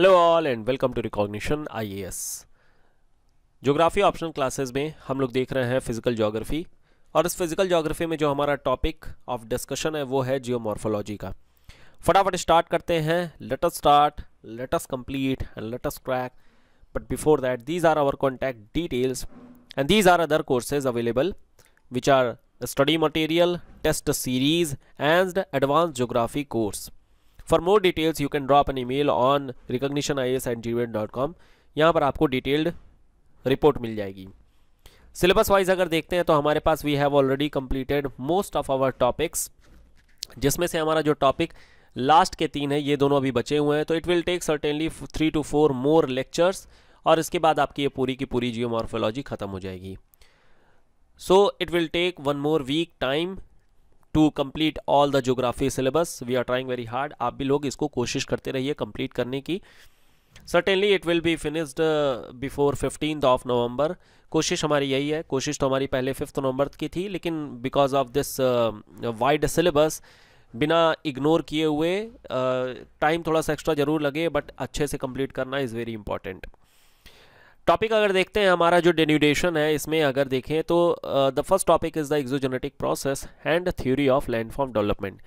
Hello all and welcome to recognition IAS geography optional classes में हम लोग देख रहे हैं फिजिकल ज्योग्राफी और इस फिजिकल ज्योग्राफी में जो हमारा टॉपिक ऑफ डिस्कशन है वो है जियोमॉर्फोलॉजी का फटाफट स्टार्ट करते हैं let's start let's complete complete and let's crack but before that these are our contact details and these are other courses available which are study material test series and advance geography course for more details you can drop an email on recognition I S at ji mail dot com यहाँ पर आपको detailed report मिल जाएगी syllabus wise अगर देखते हैं तो हमारे पास we have already completed most of our topics जिसमें से हमारा जो टॉपिक लास्ट के तीन है ये दोनों अभी बचे हुए हैं तो it will take certainly three two four more lectures और इसके बाद आपकी ये पूरी की पूरी जियोमॉर्फोलॉजी खत्म हो जाएगी so it will take one more week time to complete all the geography syllabus we are trying very hard आप भी लोग इसको कोशिश करते रहिए कंप्लीट करने की certainly it will be finished before fifteen of November कोशिश हमारी यही है कोशिश तो हमारी पहले फिफ्थ नवंबर की थी लेकिन because of this wide syllabus बिना इग्नोर किए हुए टाइम uh, थोड़ा सा एक्स्ट्रा ज़रूर लगे बट अच्छे से कंप्लीट करना इज़ वेरी इंपॉर्टेंट टॉपिक अगर देखते हैं हमारा जो डेन्यूडेशन है इसमें अगर देखें तो the first topic is the exogenetic process and theory of landform development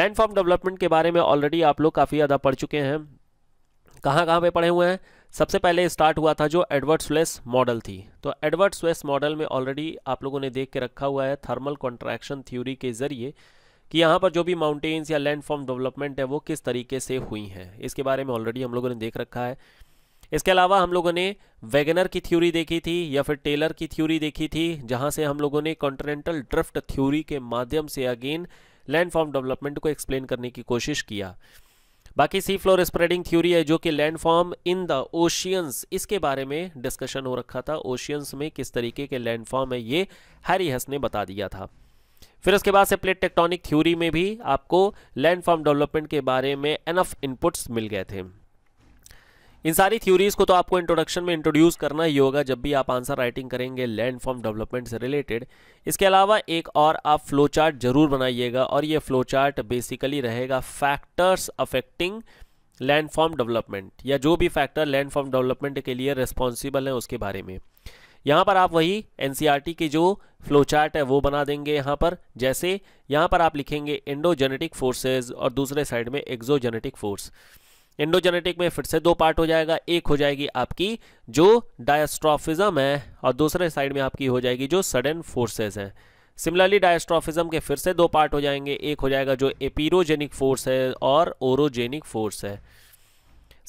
landform development के बारे में ऑलरेडी आप लोग काफ़ी ज़्यादा पढ़ चुके हैं कहाँ कहाँ पे पढ़े हुए हैं सबसे पहले स्टार्ट हुआ था जो एडवर्ड स्वेस मॉडल थी तो एडवर्ड स्वेस मॉडल में ऑलरेडी आप लोगों ने देख के रखा हुआ है थर्मल कॉन्ट्रैक्शन थ्योरी के ज़रिए कि यहाँ पर जो भी माउंटेन्स या लैंडफॉर्म डेवलपमेंट है वो किस तरीके से हुई हैं इसके बारे में ऑलरेडी हम लोगों ने देख रखा है इसके अलावा हम लोगों ने वेगनर की थ्योरी देखी थी या फिर टेलर की थ्योरी देखी थी जहां से हम लोगों ने कॉन्टिनेंटल ड्रिफ्ट थ्योरी के माध्यम से अगेन लैंडफॉर्म डेवलपमेंट को एक्सप्लेन करने की कोशिश किया बाकी सी फ्लोर स्प्रेडिंग थ्योरी है जो कि लैंडफॉर्म इन द ओशियंस इसके बारे में डिस्कशन हो रखा था ओशियंस में किस तरीके के लैंडफॉर्म है ये हैरी हस ने बता दिया था फिर उसके बाद से प्लेट टेक्टोनिक थ्योरी में भी आपको लैंडफॉर्म डेवलपमेंट के बारे में एनफ इनपुट्स मिल गए थे इन सारी थ्योरीज को तो आपको इंट्रोडक्शन में इंट्रोड्यूस करना ही होगा जब भी आप आंसर राइटिंग करेंगे लैंड फॉर्म डेवलपमेंट से रिलेटेड इसके अलावा एक और आप फ्लो चार्ट जरूर बनाइएगा और ये फ्लो चार्ट बेसिकली रहेगा factors affecting land form development या जो भी फैक्टर लैंड फॉर्म डेवलपमेंट के लिए रिस्पॉन्सिबल है उसके बारे में यहाँ पर आप वही एन e की जो फ्लो चार्ट है वो बना देंगे यहाँ पर जैसे यहाँ पर आप लिखेंगे इंडोजेनेटिक फोर्सेज और दूसरे साइड में एक्जोजेनेटिक फोर्स इंडोजेनेटिक में फिर से दो पार्ट हो जाएगा एक हो जाएगी आपकी जो डायस्ट्रॉफिज्म है और दूसरे साइड में आपकी हो जाएगी जो सडन फोर्सेज हैं सिमिलरली डायस्ट्रॉफिज्म के फिर से दो पार्ट हो जाएंगे एक हो जाएगा जो एपीरोजेनिक फोर्स है और ओरोजेनिक फोर्स है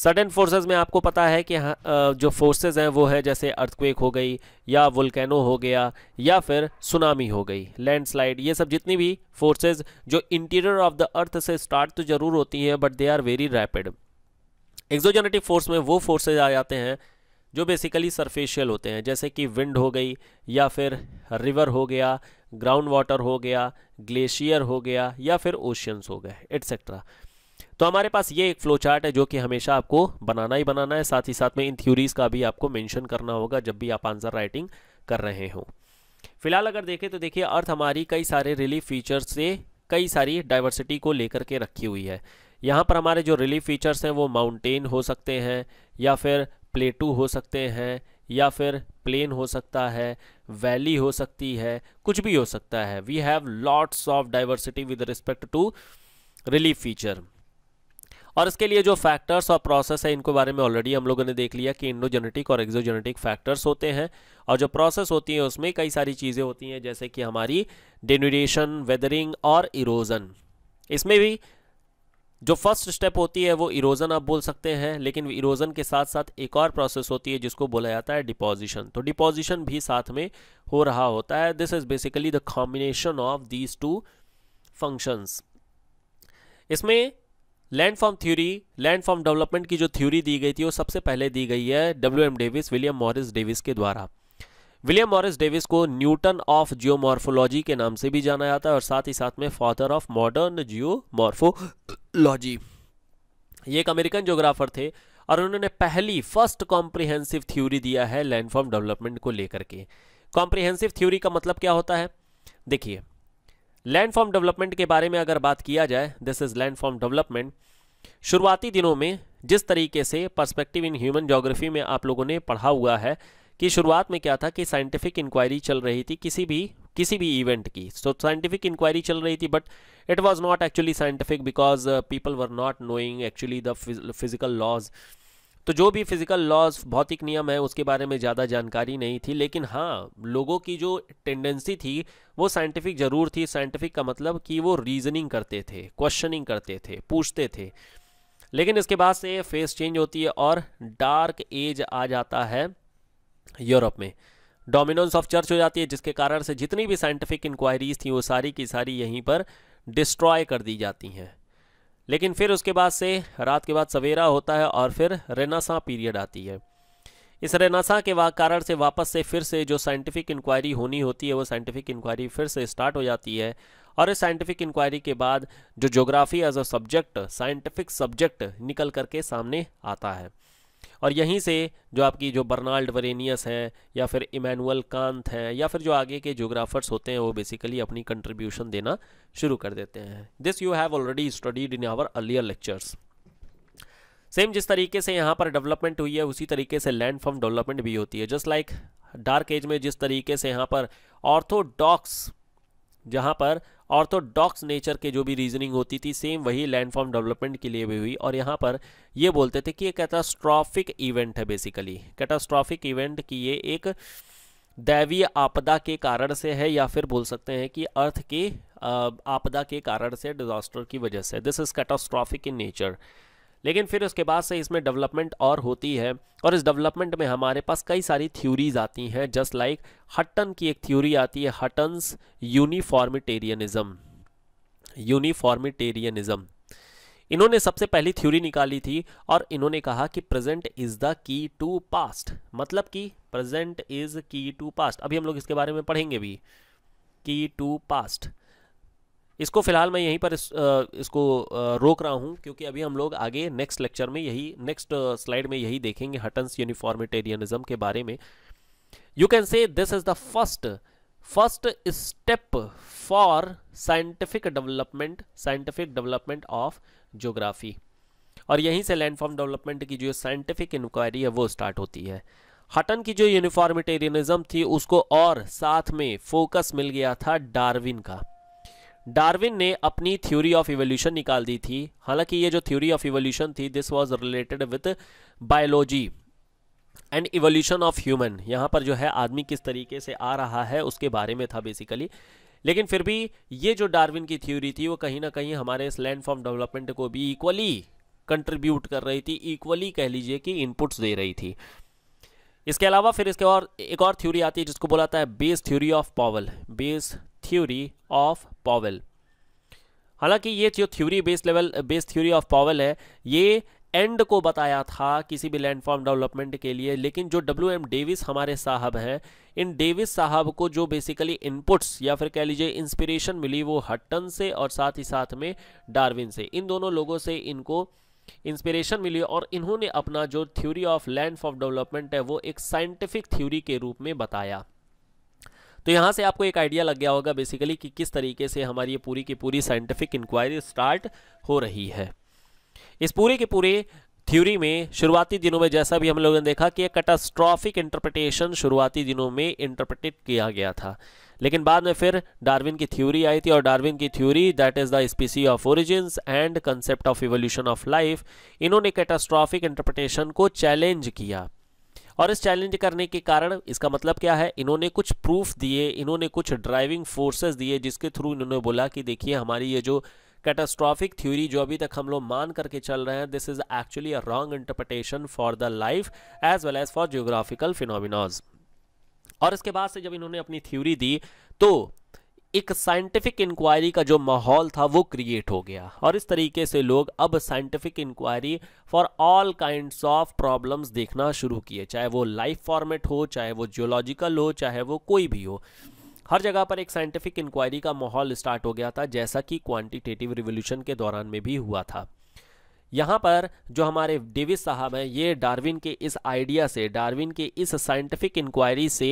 सडन फोर्सेज में आपको पता है कि हाँ, जो फोर्सेज हैं वो है जैसे अर्थक्वेक हो गई या वोल्केनो हो गया या फिर सुनामी हो गई लैंडस्लाइड ये सब जितनी भी फोर्सेज जो इंटीरियर ऑफ द अर्थ से स्टार्ट तो ज़रूर होती हैं but they are very rapid exogenetic force में वो फोर्सेज आ जाते हैं जो बेसिकली सरफेशियल होते हैं जैसे कि विंड हो गई या फिर रिवर हो गया ग्राउंड वाटर हो गया ग्लेशियर हो गया या फिर ओशियंस हो गए एट्सेट्रा तो हमारे पास ये एक फ्लो चार्ट है जो कि हमेशा आपको बनाना ही बनाना है साथ ही साथ में इन थ्योरीज़ का भी आपको मेंशन करना होगा जब भी आप आंसर राइटिंग कर रहे हो फिलहाल अगर देखें तो देखिए अर्थ हमारी कई सारे रिलीफ फीचर्स से कई सारी डाइवर्सिटी को लेकर के रखी हुई है यहाँ पर हमारे जो रिलीफ फीचर्स हैं वो माउंटेन हो सकते हैं या फिर प्लेटू हो सकते हैं या फिर प्लेन हो सकता है वैली हो सकती है कुछ भी हो सकता है we have lots of diversity with respect to relief feature और इसके लिए जो फैक्टर्स और प्रोसेस है इनको बारे में ऑलरेडी हम लोगों ने देख लिया कि इंडोजेनेटिक और एक्जोजेनेटिक फैक्टर्स होते हैं और जो प्रोसेस होती हैं उसमें कई सारी चीज़ें होती हैं जैसे कि हमारी डेन्यूडेशन वेदरिंग और इरोजन इसमें भी जो फर्स्ट स्टेप होती है वो इरोजन आप बोल सकते हैं लेकिन इरोजन के साथ साथ एक और प्रोसेस होती है जिसको बोला जाता है डिपोजिशन तो डिपोजिशन भी साथ में हो रहा होता है this is basically the combination of these two functions इसमें लैंडफॉर्म थ्योरी लैंडफॉर्म डेवलपमेंट की जो थ्योरी दी गई थी वो सबसे पहले दी गई है W M Davis William Morris Davis के द्वारा विलियम मॉरिस डेविस को न्यूटन ऑफ जियोमॉर्फोलॉजी के नाम से भी जाना जाता है और साथ ही साथ में father of modern geomorphology ये एक अमेरिकन जोग्राफर थे और उन्होंने पहली फर्स्ट कॉम्प्रिहेंसिव थ्योरी दिया है लैंडफॉर्म डेवलपमेंट को लेकर के कॉम्प्रिहेंसिव थ्योरी का मतलब क्या होता है देखिए लैंडफॉर्म डेवलपमेंट के बारे में अगर बात किया जाए दिस इज लैंडफॉर्म डेवलपमेंट शुरुआती दिनों में जिस तरीके से पर्सपेक्टिव इन ह्यूमन जोग्राफी में आप लोगों ने पढ़ा हुआ है कि शुरुआत में क्या था कि साइंटिफिक इंक्वायरी चल रही थी किसी भी किसी भी इवेंट की सो साइंटिफिक इंक्वायरी चल रही थी but it was not actually scientific because people were not knowing actually the physical laws तो जो भी फिजिकल लॉज भौतिक नियम है उसके बारे में ज़्यादा जानकारी नहीं थी लेकिन हाँ लोगों की जो टेंडेंसी थी वो साइंटिफिक ज़रूर थी साइंटिफिक का मतलब कि वो रीजनिंग करते थे क्वेश्चनिंग करते थे पूछते थे लेकिन इसके बाद से फेस चेंज होती है और डार्क एज आ जाता है यूरोप में डोमिनोन्स ऑफ चर्च हो जाती है जिसके कारण से जितनी भी साइंटिफिक इंक्वायरीज थी वो सारी की सारी यहीं पर डिस्ट्रॉय कर दी जाती हैं लेकिन फिर उसके बाद से रात के बाद सवेरा होता है और फिर रेनासा पीरियड आती है इस रेनासा के कारण से वापस से फिर से जो साइंटिफिक इंक्वायरी होनी होती है वो साइंटिफिक इंक्वायरी फिर से स्टार्ट हो जाती है और इस साइंटिफिक इंक्वायरी के बाद जो geography as a subject scientific subject निकल करके सामने आता है और यहीं से जो आपकी जो बर्नाल्ड वरेनियस हैं या फिर इमैनुअल कांत हैं या फिर जो आगे के जोग्राफर्स होते हैं वो बेसिकली अपनी कंट्रीब्यूशन देना शुरू कर देते हैं this you have already studied in our earlier lectures same जिस तरीके से यहाँ पर डेवलपमेंट हुई है उसी तरीके से लैंड फॉर्म डेवलपमेंट भी होती है जस्ट लाइक डार्क एज में जिस तरीके से यहाँ पर ऑर्थोडॉक्स जहाँ पर ऑर्थोडॉक्स नेचर के जो भी रीजनिंग होती थी सेम वही लैंडफॉर्म डेवलपमेंट के लिए भी हुई और यहाँ पर ये बोलते थे कि ये कैटास्ट्रॉफिक इवेंट है बेसिकली कैटास्ट्रॉफिक इवेंट की ये एक दैवीय आपदा के कारण से है या फिर बोल सकते हैं कि अर्थ की आपदा के कारण से डिजास्टर की वजह से this is catastrophic in nature लेकिन फिर उसके बाद से इसमें डेवलपमेंट और होती है और इस डेवलपमेंट में हमारे पास कई सारी थ्योरीज आती हैं जस्ट लाइक हटन की एक थ्योरी आती है हटन्स यूनिफॉर्मिटेरियनिज्म यूनिफॉर्मिटेरियनिज्म इन्होंने सबसे पहली थ्योरी निकाली थी और इन्होंने कहा कि present is the key to past मतलब कि present is key to past अभी हम लोग इसके बारे में पढ़ेंगे भी की टू पास्ट इसको फ़िलहाल मैं यहीं पर इस, इसको रोक रहा हूँ क्योंकि अभी हम लोग आगे नेक्स्ट लेक्चर में यही नेक्स्ट स्लाइड में यही देखेंगे हटन्स यूनिफॉर्मिटेरियनिज्म के बारे में you can say this is the first first step for scientific development scientific development of geography और यहीं से लैंडफॉर्म डेवलपमेंट की जो साइंटिफिक इंक्वायरी है वो स्टार्ट होती है हटन की जो यूनिफॉर्मिटेरियनिज्म थी उसको और साथ में फोकस मिल गया था डार्विन का डार्विन ने अपनी थ्योरी ऑफ इवोल्यूशन निकाल दी थी हालांकि ये जो थ्योरी ऑफ इवोल्यूशन थी this was related with biology and evolution of human यहाँ पर जो है आदमी किस तरीके से आ रहा है उसके बारे में था बेसिकली लेकिन फिर भी ये जो डार्विन की थ्योरी थी वो कहीं ना कहीं हमारे इस लैंड फॉर्म डेवलपमेंट को भी इक्वली कंट्रीब्यूट कर रही थी इक्वली कह लीजिए कि इनपुट्स दे रही थी इसके अलावा फिर इसके और एक और थ्योरी आती है जिसको बोलाता है base theory of Powell base theory of Powell हालांकि ये जो theory base level base theory of Powell है ये एंड को बताया था किसी भी लैंडफॉर्म डेवलपमेंट के लिए लेकिन जो डब्ल्यू एम डेविस हमारे साहब हैं इन डेविस साहब को जो बेसिकली इनपुट्स या फिर कह लीजिए इंस्पिरेशन मिली वो हट्टन से और साथ ही साथ में डार्विन से इन दोनों लोगों से इनको इंस्पिरेशन मिली और इन्होंने अपना जो theory of land of development है वो एक साइंटिफिक थ्योरी के रूप में बताया तो यहाँ से आपको एक आइडिया लग गया होगा बेसिकली कि किस तरीके से हमारी ये पूरी की पूरी साइंटिफिक इंक्वायरी स्टार्ट हो रही है इस पूरे के पूरे थ्योरी में शुरुआती दिनों में जैसा भी हम लोगों ने देखा कि एक कैटास्ट्रॉफिक इंटरप्रिटेशन शुरुआती दिनों में इंटरप्रिटेट किया गया था लेकिन बाद में फिर डार्विन की थ्योरी आई थी और डार्विन की theory that is the species of origins and concept of evolution of life इन्होंने कैटास्ट्रॉफिक इंटरप्रिटेशन को चैलेंज किया और इस चैलेंज करने के कारण इसका मतलब क्या है इन्होंने कुछ प्रूफ दिए इन्होंने कुछ ड्राइविंग फोर्सेस दिए जिसके थ्रू इन्होंने बोला कि देखिए हमारी ये जो कैटास्ट्रॉफिक थ्योरी जो अभी तक हम लोग मान करके चल रहे हैं this is actually a wrong interpretation for the life as well as for geographical phenomenas और इसके बाद से जब इन्होंने अपनी थ्योरी दी तो एक साइंटिफिक इंक्वायरी का जो माहौल था वो क्रिएट हो गया और इस तरीके से लोग अब scientific inquiry for all kinds of problems देखना शुरू किए चाहे वो लाइफ फॉर्मेट हो चाहे वो जियोलॉजिकल हो चाहे वो कोई भी हो हर जगह पर एक साइंटिफिक इंक्वायरी का माहौल स्टार्ट हो गया था जैसा कि क्वांटिटेटिव रिवोल्यूशन के दौरान में भी हुआ था यहाँ पर जो हमारे डेविस साहब हैं ये डार्विन के इस आइडिया से डार्विन के इस साइंटिफिक इंक्वायरी से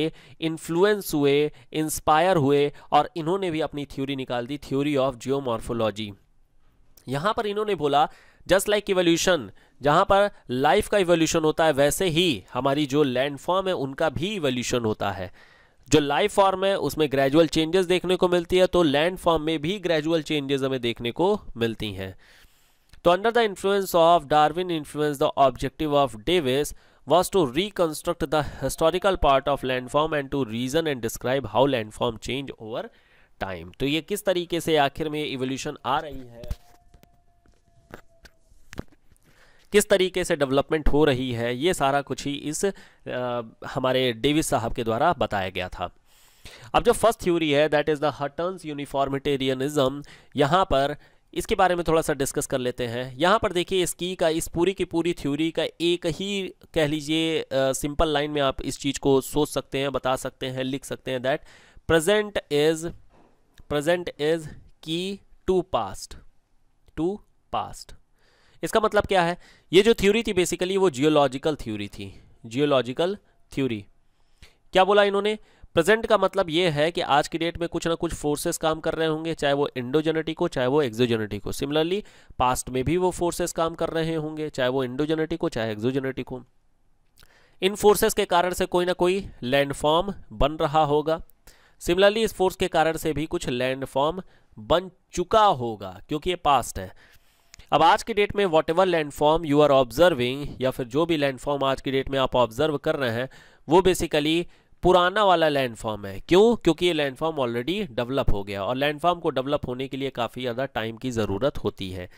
इन्फ्लुएंस हुए इंस्पायर हुए और इन्होंने भी अपनी थ्योरी निकाल दी थ्योरी ऑफ जियोमॉर्फोलॉजी यहाँ पर इन्होंने बोला जस्ट लाइक इवोल्यूशन जहाँ पर लाइफ का इवोल्यूशन होता है वैसे ही हमारी जो लैंडफॉर्म है उनका भी इवोल्यूशन होता है जो लाइफ फॉर्म है उसमें ग्रेजुअल चेंजेस देखने को मिलती है तो लैंड फॉर्म में भी ग्रेजुअल चेंजेस हमें देखने को मिलती हैं तो under the influence of Darwin influence the objective of Davis was to reconstruct the historical part of landform and to reason and describe how landform change over time तो ये किस तरीके से आखिर में इवोल्यूशन आ रही है किस तरीके से डेवलपमेंट हो रही है ये सारा कुछ ही इस आ, हमारे डेविस साहब के द्वारा बताया गया था अब जो फर्स्ट थ्योरी है that is the Hutton's uniformitarianism यहाँ पर इसके बारे में थोड़ा सा डिस्कस कर लेते हैं यहाँ पर देखिए इस की का इस पूरी की पूरी थ्योरी का एक ही कह लीजिए सिंपल लाइन में आप इस चीज़ को सोच सकते हैं बता सकते हैं लिख सकते हैं that present is present is key to past to past इसका मतलब क्या है ये जो थ्योरी थी बेसिकली वो जियोलॉजिकल थ्योरी थी जियोलॉजिकल थ्योरी क्या बोला इन्होंने प्रेजेंट का मतलब ये है कि आज की डेट में कुछ ना कुछ फोर्सेस काम कर रहे होंगे चाहे वो इंडोजेनेटिक हो चाहे वो एक्जोजेनेटिक हो सिमिलरली पास्ट में भी वो फोर्सेस काम कर रहे होंगे चाहे वो इंडोजेनेटिक हो चाहे एक्जोजेनेटिक हो इन फोर्सेस के कारण से कोई ना कोई लैंडफॉर्म बन रहा होगा सिमिलरली इस फोर्स के कारण से भी कुछ लैंडफॉर्म बन चुका होगा क्योंकि ये पास्ट है अब आज की डेट में whatever landform you are observing या फिर जो भी लैंडफॉर्म आज की डेट में आप ऑब्जर्व कर रहे हैं वो बेसिकली पुराना वाला लैंडफॉर्म है क्यों क्योंकि ये लैंडफॉर्म ऑलरेडी डेवलप हो गया और लैंडफॉर्म को डेवलप होने के लिए काफ़ी ज़्यादा टाइम की ज़रूरत होती है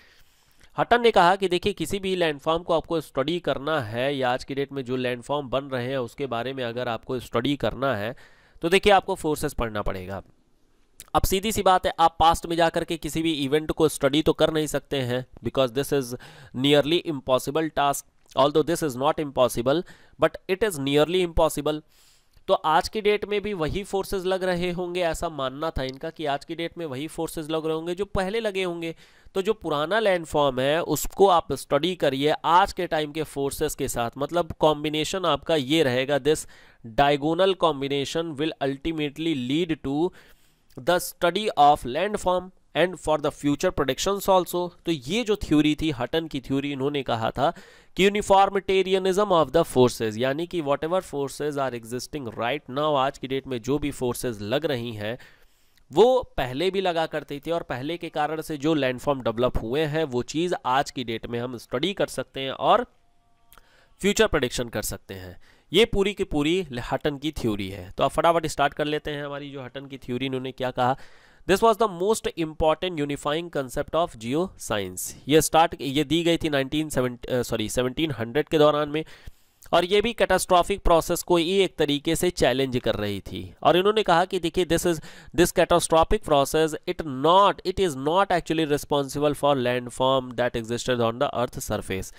हटन ने कहा कि देखिए किसी भी लैंडफॉर्म को आपको स्टडी करना है या आज की डेट में जो लैंडफॉर्म बन रहे हैं उसके बारे में अगर आपको स्टडी करना है तो देखिए आपको फोर्सेस पढ़ना पड़ेगा अब सीधी सी बात है आप पास्ट में जाकर के किसी भी इवेंट को स्टडी तो कर नहीं सकते हैं because this is nearly impossible task all this is not impossible but it is nearly impossible तो आज की डेट में भी वही फोर्सेज लग रहे होंगे ऐसा मानना था इनका कि आज की डेट में वही फोर्सेज लग रहे होंगे जो पहले लगे होंगे तो जो पुराना लैंडफॉर्म है उसको आप स्टडी करिए आज के टाइम के फोर्सेस के साथ मतलब कॉम्बिनेशन आपका ये रहेगा this diagonal combination will ultimately lead to the study of landform and for the future predictions also तो ये जो थ्योरी थी हटन की थ्योरी इन्होंने कहा था कि यूनिफॉर्मिटेरियनिज्म ऑफ द फोर्सेज यानी कि whatever forces are existing right now आज की डेट में जो भी फोर्सेज लग रही हैं वो पहले भी लगा करती थी और पहले के कारण से जो लैंडफॉर्म डेवलप हुए हैं वो चीज़ आज की डेट में हम स्टडी कर सकते हैं और फ्यूचर प्रोडिक्शन कर सकते हैं ये पूरी की पूरी हटन की थ्योरी है तो आप फटाफट स्टार्ट कर लेते हैं हमारी जो हटन की थ्योरी इन्होंने क्या कहा this was the most important unifying concept of geo science ये स्टार्ट ये दी गई थी नाइनटीन सॉरी सेवनटीन हंड्रेड के दौरान में और ये भी कैटास्ट्रॉफिक प्रोसेस को ही एक तरीके से चैलेंज कर रही थी और इन्होंने कहा कि देखिए this is this catastrophic process it not it is not actually responsible for land form that existed on the earth surface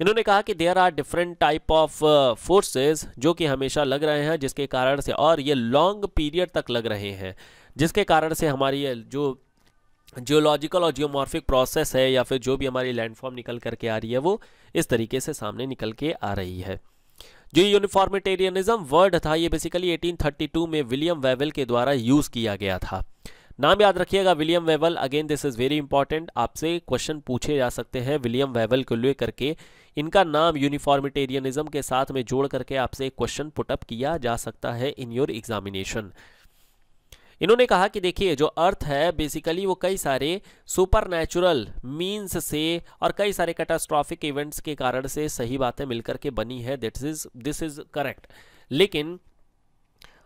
इन्होंने कहा कि there are different type of forces जो कि हमेशा लग रहे हैं जिसके कारण से और ये लॉन्ग पीरियड तक लग रहे हैं जिसके कारण से हमारी जो जियोलॉजिकल और जियोमॉर्फिक प्रोसेस है या फिर जो भी हमारी लैंडफॉर्म निकल करके आ रही है वो इस तरीके से सामने निकल के आ रही है जो यूनिफॉर्मिटेरियनिज्म वर्ड था ये बेसिकली 1832 में विलियम वेवल के द्वारा यूज़ किया गया था नाम याद रखिएगा William Whewell again this is very important आपसे क्वेश्चन पूछे जा सकते हैं विलियम वेवल को ले करके इनका नाम यूनिफॉर्मिटेरियनिज्म के साथ में जोड़ करके आपसे क्वेश्चन पुटअप किया जा सकता है इन योर एग्जामिनेशन इन्होंने कहा कि देखिए जो अर्थ है बेसिकली वो कई सारे सुपर नेचुरल मीन्स से और कई सारे कैटास्ट्रॉफिक इवेंट्स के कारण से सही बातें मिलकर के बनी है that is this is correct लेकिन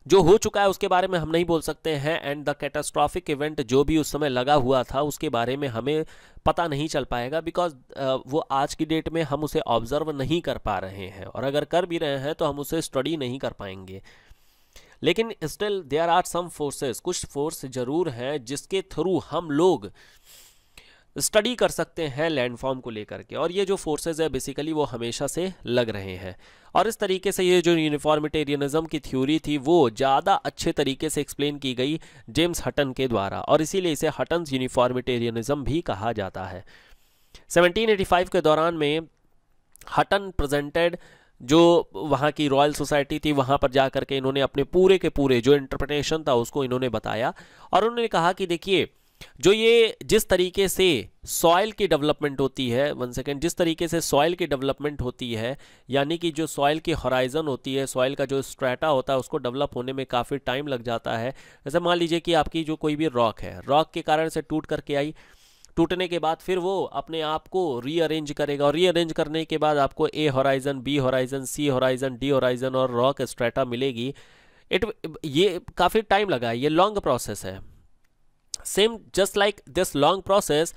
जो हो चुका है उसके बारे में हम नहीं बोल सकते हैं एंड द कैटास्ट्रॉफिक इवेंट जो भी उस समय लगा हुआ था उसके बारे में हमें पता नहीं चल पाएगा बिकॉज uh, वो आज की डेट में हम उसे ऑब्जर्व नहीं कर पा रहे हैं और अगर कर भी रहे हैं तो हम उसे स्टडी नहीं कर पाएंगे लेकिन still there are some forces कुछ फोर्स जरूर हैं जिसके थ्रू हम लोग स्टडी कर सकते हैं लैंडफॉर्म को लेकर के और ये जो फोर्सेज है बेसिकली वो हमेशा से लग रहे हैं और इस तरीके से ये जो यूनिफॉर्मिटेरियनिज्म की थ्योरी थी वो ज़्यादा अच्छे तरीके से एक्सप्लेन की गई जेम्स हटन के द्वारा और इसीलिए इसे हटन यूनिफॉर्मिटेरियनिज्म भी कहा जाता है सेवनटीन के दौरान में हटन प्रजेंटेड जो वहाँ की रॉयल सोसाइटी थी वहाँ पर जा करके इन्होंने अपने पूरे के पूरे जो इंटरप्रटेशन था उसको इन्होंने बताया और उन्होंने कहा कि देखिए जो ये जिस तरीके से सॉइल की डेवलपमेंट होती है वन सेकेंड जिस तरीके से सॉइल की डेवलपमेंट होती है यानी कि जो सॉइल की हॉराइजन होती है सॉइल का जो स्ट्रेटा होता है उसको डेवलप होने में काफ़ी टाइम लग जाता है जैसे मान लीजिए कि आपकी जो कोई भी रॉक है रॉक के कारण से टूट करके आई टूटने के बाद फिर वो अपने आप को रीअरेंज करेगा और रीअरेंज करने के बाद आपको A horizon B horizon C horizon D horizon और रॉक स्ट्रेटा मिलेगी इट ये काफ़ी टाइम लगा है ये लॉन्ग प्रोसेस है same just like this long process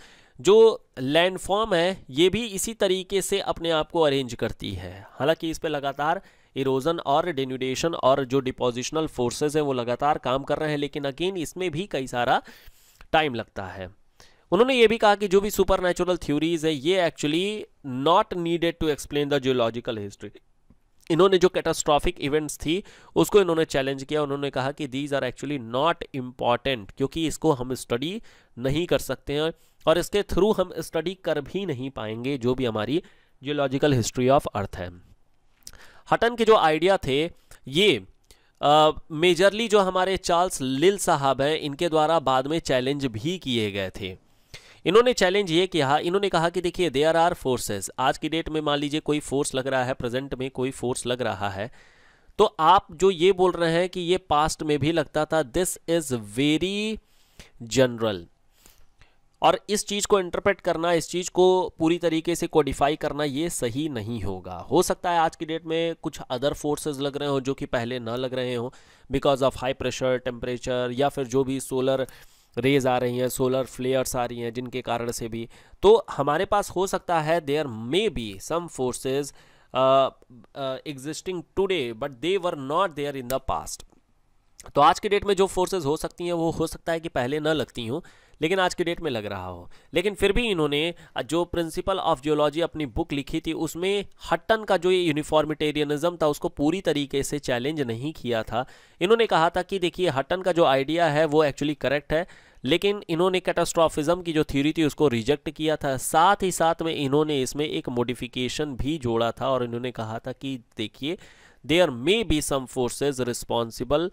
जो लैंडफॉर्म है ये भी इसी तरीके से अपने आप को अरेंज करती है हालांकि इस पर लगातार इरोजन और डेन्यूडेशन और जो डिपोजिशनल फोर्सेज हैं वो लगातार काम कर रहे हैं लेकिन अगेन इसमें भी कई सारा टाइम लगता है उन्होंने ये भी कहा कि जो भी सुपर नेचुरल थ्योरीज है ये actually not needed to explain the geological history इन्होंने जो कैटास्ट्रॉफिक इवेंट्स थी उसको इन्होंने चैलेंज किया उन्होंने कहा कि these are actually not important क्योंकि इसको हम स्टडी नहीं कर सकते हैं और इसके थ्रू हम स्टडी कर भी नहीं पाएंगे जो भी हमारी जियोलॉजिकल हिस्ट्री ऑफ अर्थ है हटन के जो आइडिया थे ये मेजरली uh, जो हमारे चार्ल्स लिल साहब हैं इनके द्वारा बाद में चैलेंज भी किए गए थे इन्होंने चैलेंज ये किया इन्होंने कहा कि देखिए देयर आर फोर्सेस आज की डेट में मान लीजिए कोई फोर्स लग रहा है प्रेजेंट में कोई फोर्स लग रहा है तो आप जो ये बोल रहे हैं कि ये पास्ट में भी लगता था दिस इज वेरी जनरल और इस चीज़ को इंटरप्रेट करना इस चीज़ को पूरी तरीके से कोडिफाई करना ये सही नहीं होगा हो सकता है आज की डेट में कुछ अदर फोर्सेस लग रहे हों जो कि पहले ना लग रहे हों because of high pressure temperature या फिर जो भी सोलर रेज आ रही हैं सोलर फ्लेयर्स आ रही हैं जिनके कारण से भी तो हमारे पास हो सकता है there may be some forces existing today but they were not there in the past तो आज के डेट में जो फोर्सेज हो सकती हैं वो हो सकता है कि पहले न लगती हूँ लेकिन आज के डेट में लग रहा हो लेकिन फिर भी इन्होंने जो प्रिंसिपल ऑफ जियोलॉजी अपनी बुक लिखी थी उसमें हट्टन का जो ये यूनिफॉर्मिटेरियनिज्म था उसको पूरी तरीके से चैलेंज नहीं किया था इन्होंने कहा था कि देखिए हट्टन का जो आइडिया है वो एक्चुअली करेक्ट है लेकिन इन्होंने कैटास्ट्रॉफिज्म की जो थ्योरी थी उसको रिजेक्ट किया था साथ ही साथ में इन्होंने इसमें एक मोडिफिकेशन भी जोड़ा था और इन्होंने कहा था कि देखिए there may be some forces responsible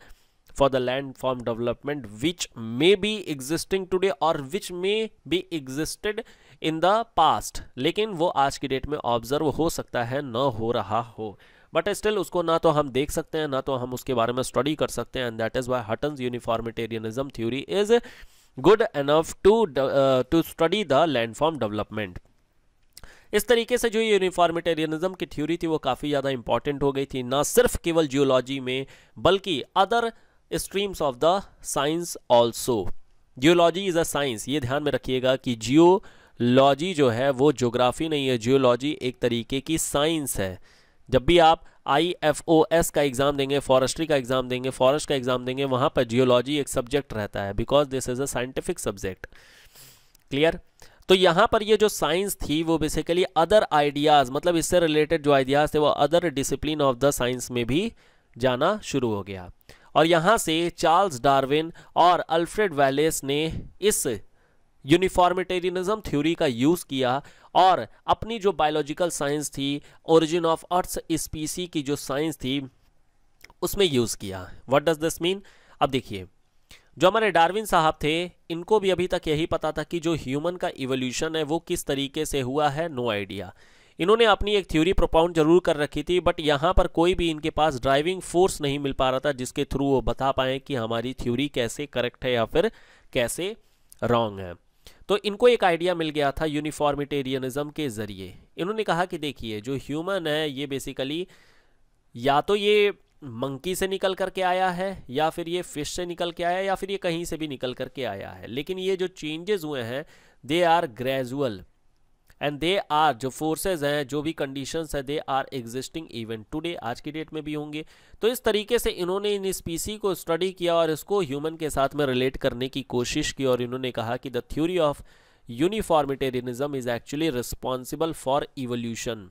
for the landform development which may be existing today और which may be existed in the past लेकिन वो आज की डेट में ऑब्जर्व हो सकता है न हो रहा हो बट स्टिल उसको ना तो हम देख सकते हैं ना तो हम उसके बारे में स्टडी कर सकते हैं and that is why Hutton uniformitarianism theory is good enough to to study the landform development इस तरीके से जो यूनिफॉर्मिटेरियनिज्म की थ्योरी थी वो काफ़ी ज़्यादा इंपॉर्टेंट हो गई थी ना सिर्फ केवल जियोलॉजी में बल्कि other streams of the science also geology is a science ये ध्यान में रखिएगा कि जियोलॉजी जो है वो जोग्राफी नहीं है जियोलॉजी एक तरीके की साइंस है जब भी आप आई एफ ओ एस का एग्ज़ाम देंगे फॉरेस्ट्री का एग्ज़ाम देंगे फॉरेस्ट का एग्ज़ाम देंगे वहां पर जियोलॉजी एक सब्जेक्ट रहता है because this is a scientific subject clear तो यहाँ पर ये जो साइंस थी वो बेसिकली अदर आइडियाज़ मतलब इससे रिलेटेड जो आइडियाज़ थे वो other discipline of the science में भी जाना शुरू हो गया और यहाँ से चार्ल्स डार्विन और अल्फ्रेड वैलेस ने इस यूनिफॉर्मिटेरियनिज्म थ्योरी का यूज़ किया और अपनी जो बायोलॉजिकल साइंस थी ओरिजिन ऑफ अर्थ स्पीसी की जो साइंस थी उसमें यूज़ किया व्हाट डज दिस मीन अब देखिए जो हमारे डार्विन साहब थे इनको भी अभी तक यही पता था कि जो ह्यूमन का इवोल्यूशन है वो किस तरीके से हुआ है नो no आइडिया इन्होंने अपनी एक थ्योरी प्रोपाउंड जरूर कर रखी थी बट यहाँ पर कोई भी इनके पास ड्राइविंग फोर्स नहीं मिल पा रहा था जिसके थ्रू वो बता पाए कि हमारी थ्योरी कैसे करेक्ट है या फिर कैसे रॉन्ग है तो इनको एक आइडिया मिल गया था यूनिफॉर्मिटेरियनिज्म के ज़रिए इन्होंने कहा कि देखिए जो ह्यूमन है ये बेसिकली या तो ये मंकी से निकल कर के आया है या फिर ये फिश से निकल के आया या फिर ये कहीं से भी निकल कर के आया है लेकिन ये जो चेंजेस हुए हैं they are gradual and they are जो फोर्सेज हैं जो भी कंडीशंस है they are existing event today आज की डेट में भी होंगे तो इस तरीके से इन्होंने इन स्पीसी को स्टडी किया और इसको ह्यूमन के साथ में रिलेट करने की कोशिश की और इन्होंने कहा कि the theory of uniformitarianism is actually responsible for evolution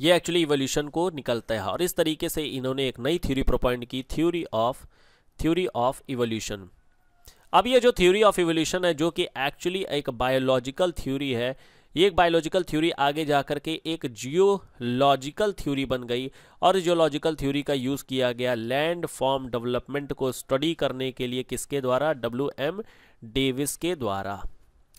ये एक्चुअली इवोल्यूशन को निकलता है और इस तरीके से इन्होंने एक नई थ्योरी प्रोपॉइंट की theory of theory of evolution अब ये जो थ्योरी ऑफ इवोल्यूशन है जो कि एक्चुअली एक बायोलॉजिकल थ्योरी है ये एक बायोलॉजिकल थ्योरी आगे जाकर के एक जियोलॉजिकल थ्योरी बन गई और जियोलॉजिकल थ्योरी का यूज़ किया गया लैंड फॉर्म डेवलपमेंट को स्टडी करने के लिए किसके द्वारा डब्ल्यू एम डेविस के द्वारा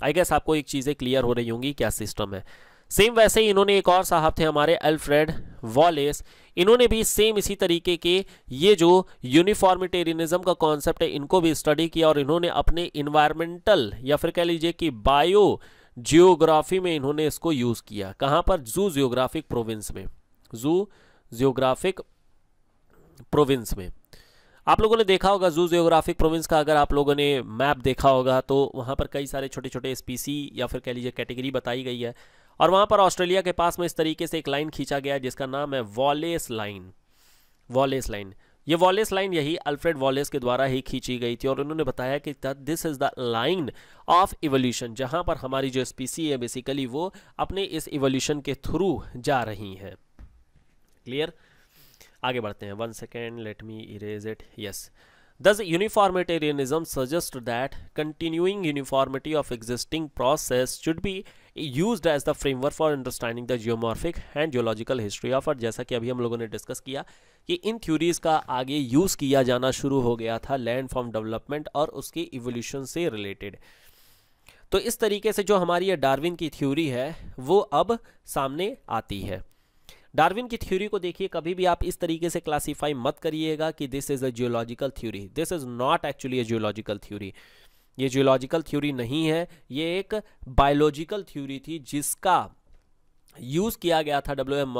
आई गेस आपको एक चीज़ें क्लियर हो रही होंगी क्या सिस्टम है सेम वैसे ही इन्होंने एक और साहब थे हमारे अल्फ्रेड वॉलेस इन्होंने भी सेम इसी तरीके के ये जो यूनिफॉर्मिटेरियनिज्म का कॉन्सेप्ट है इनको भी स्टडी किया और इन्होंने अपने इन्वायरमेंटल या फिर कह लीजिए कि बायो जियोग्राफी में इन्होंने इसको यूज़ किया कहाँ पर जू जियोग्राफिक प्रोविंस में जू जियोग्राफिक प्रोविंस में आप लोगों ने देखा होगा जू जियोग्राफिक प्रोविंस का अगर आप लोगों ने मैप देखा होगा तो वहाँ पर कई सारे छोटे छोटे स्पीसी या फिर कह लीजिए कैटेगरी बताई गई है और वहां पर ऑस्ट्रेलिया के पास में इस तरीके से एक लाइन खींचा गया जिसका नाम है वॉलेस लाइन वॉलेस लाइन ये वॉलेस लाइन यही अल्फ्रेड वॉलेस के द्वारा ही खींची गई थी और उन्होंने बताया कि this is the line of evolution जहां पर हमारी जो स्पीसी है बेसिकली वो अपने इस इवोल्यूशन के थ्रू जा रही है क्लियर आगे बढ़ते हैं one second let me erase it yes this uniformitarianism suggest that continuing uniformity of existing process should be used as the framework for understanding the geomorphic and geological history of earth जैसा कि अभी हम लोगों ने discuss किया कि इन theories का आगे यूज़ किया जाना शुरू हो गया था लैंड फॉर्म डेवलपमेंट और उसकी इवोल्यूशन से रिलेटेड तो इस तरीके से जो हमारी डार्विन की थ्योरी है वो अब सामने आती है डार्विन की थ्योरी को देखिए कभी भी आप इस तरीके से क्लासीफाई मत करिएगा कि this is a geological theory this is not actually a geological theory ये जियोलॉजिकल थ्योरी नहीं है ये एक बायोलॉजिकल थ्योरी थी जिसका यूज़ किया गया था डब्ल्यू एम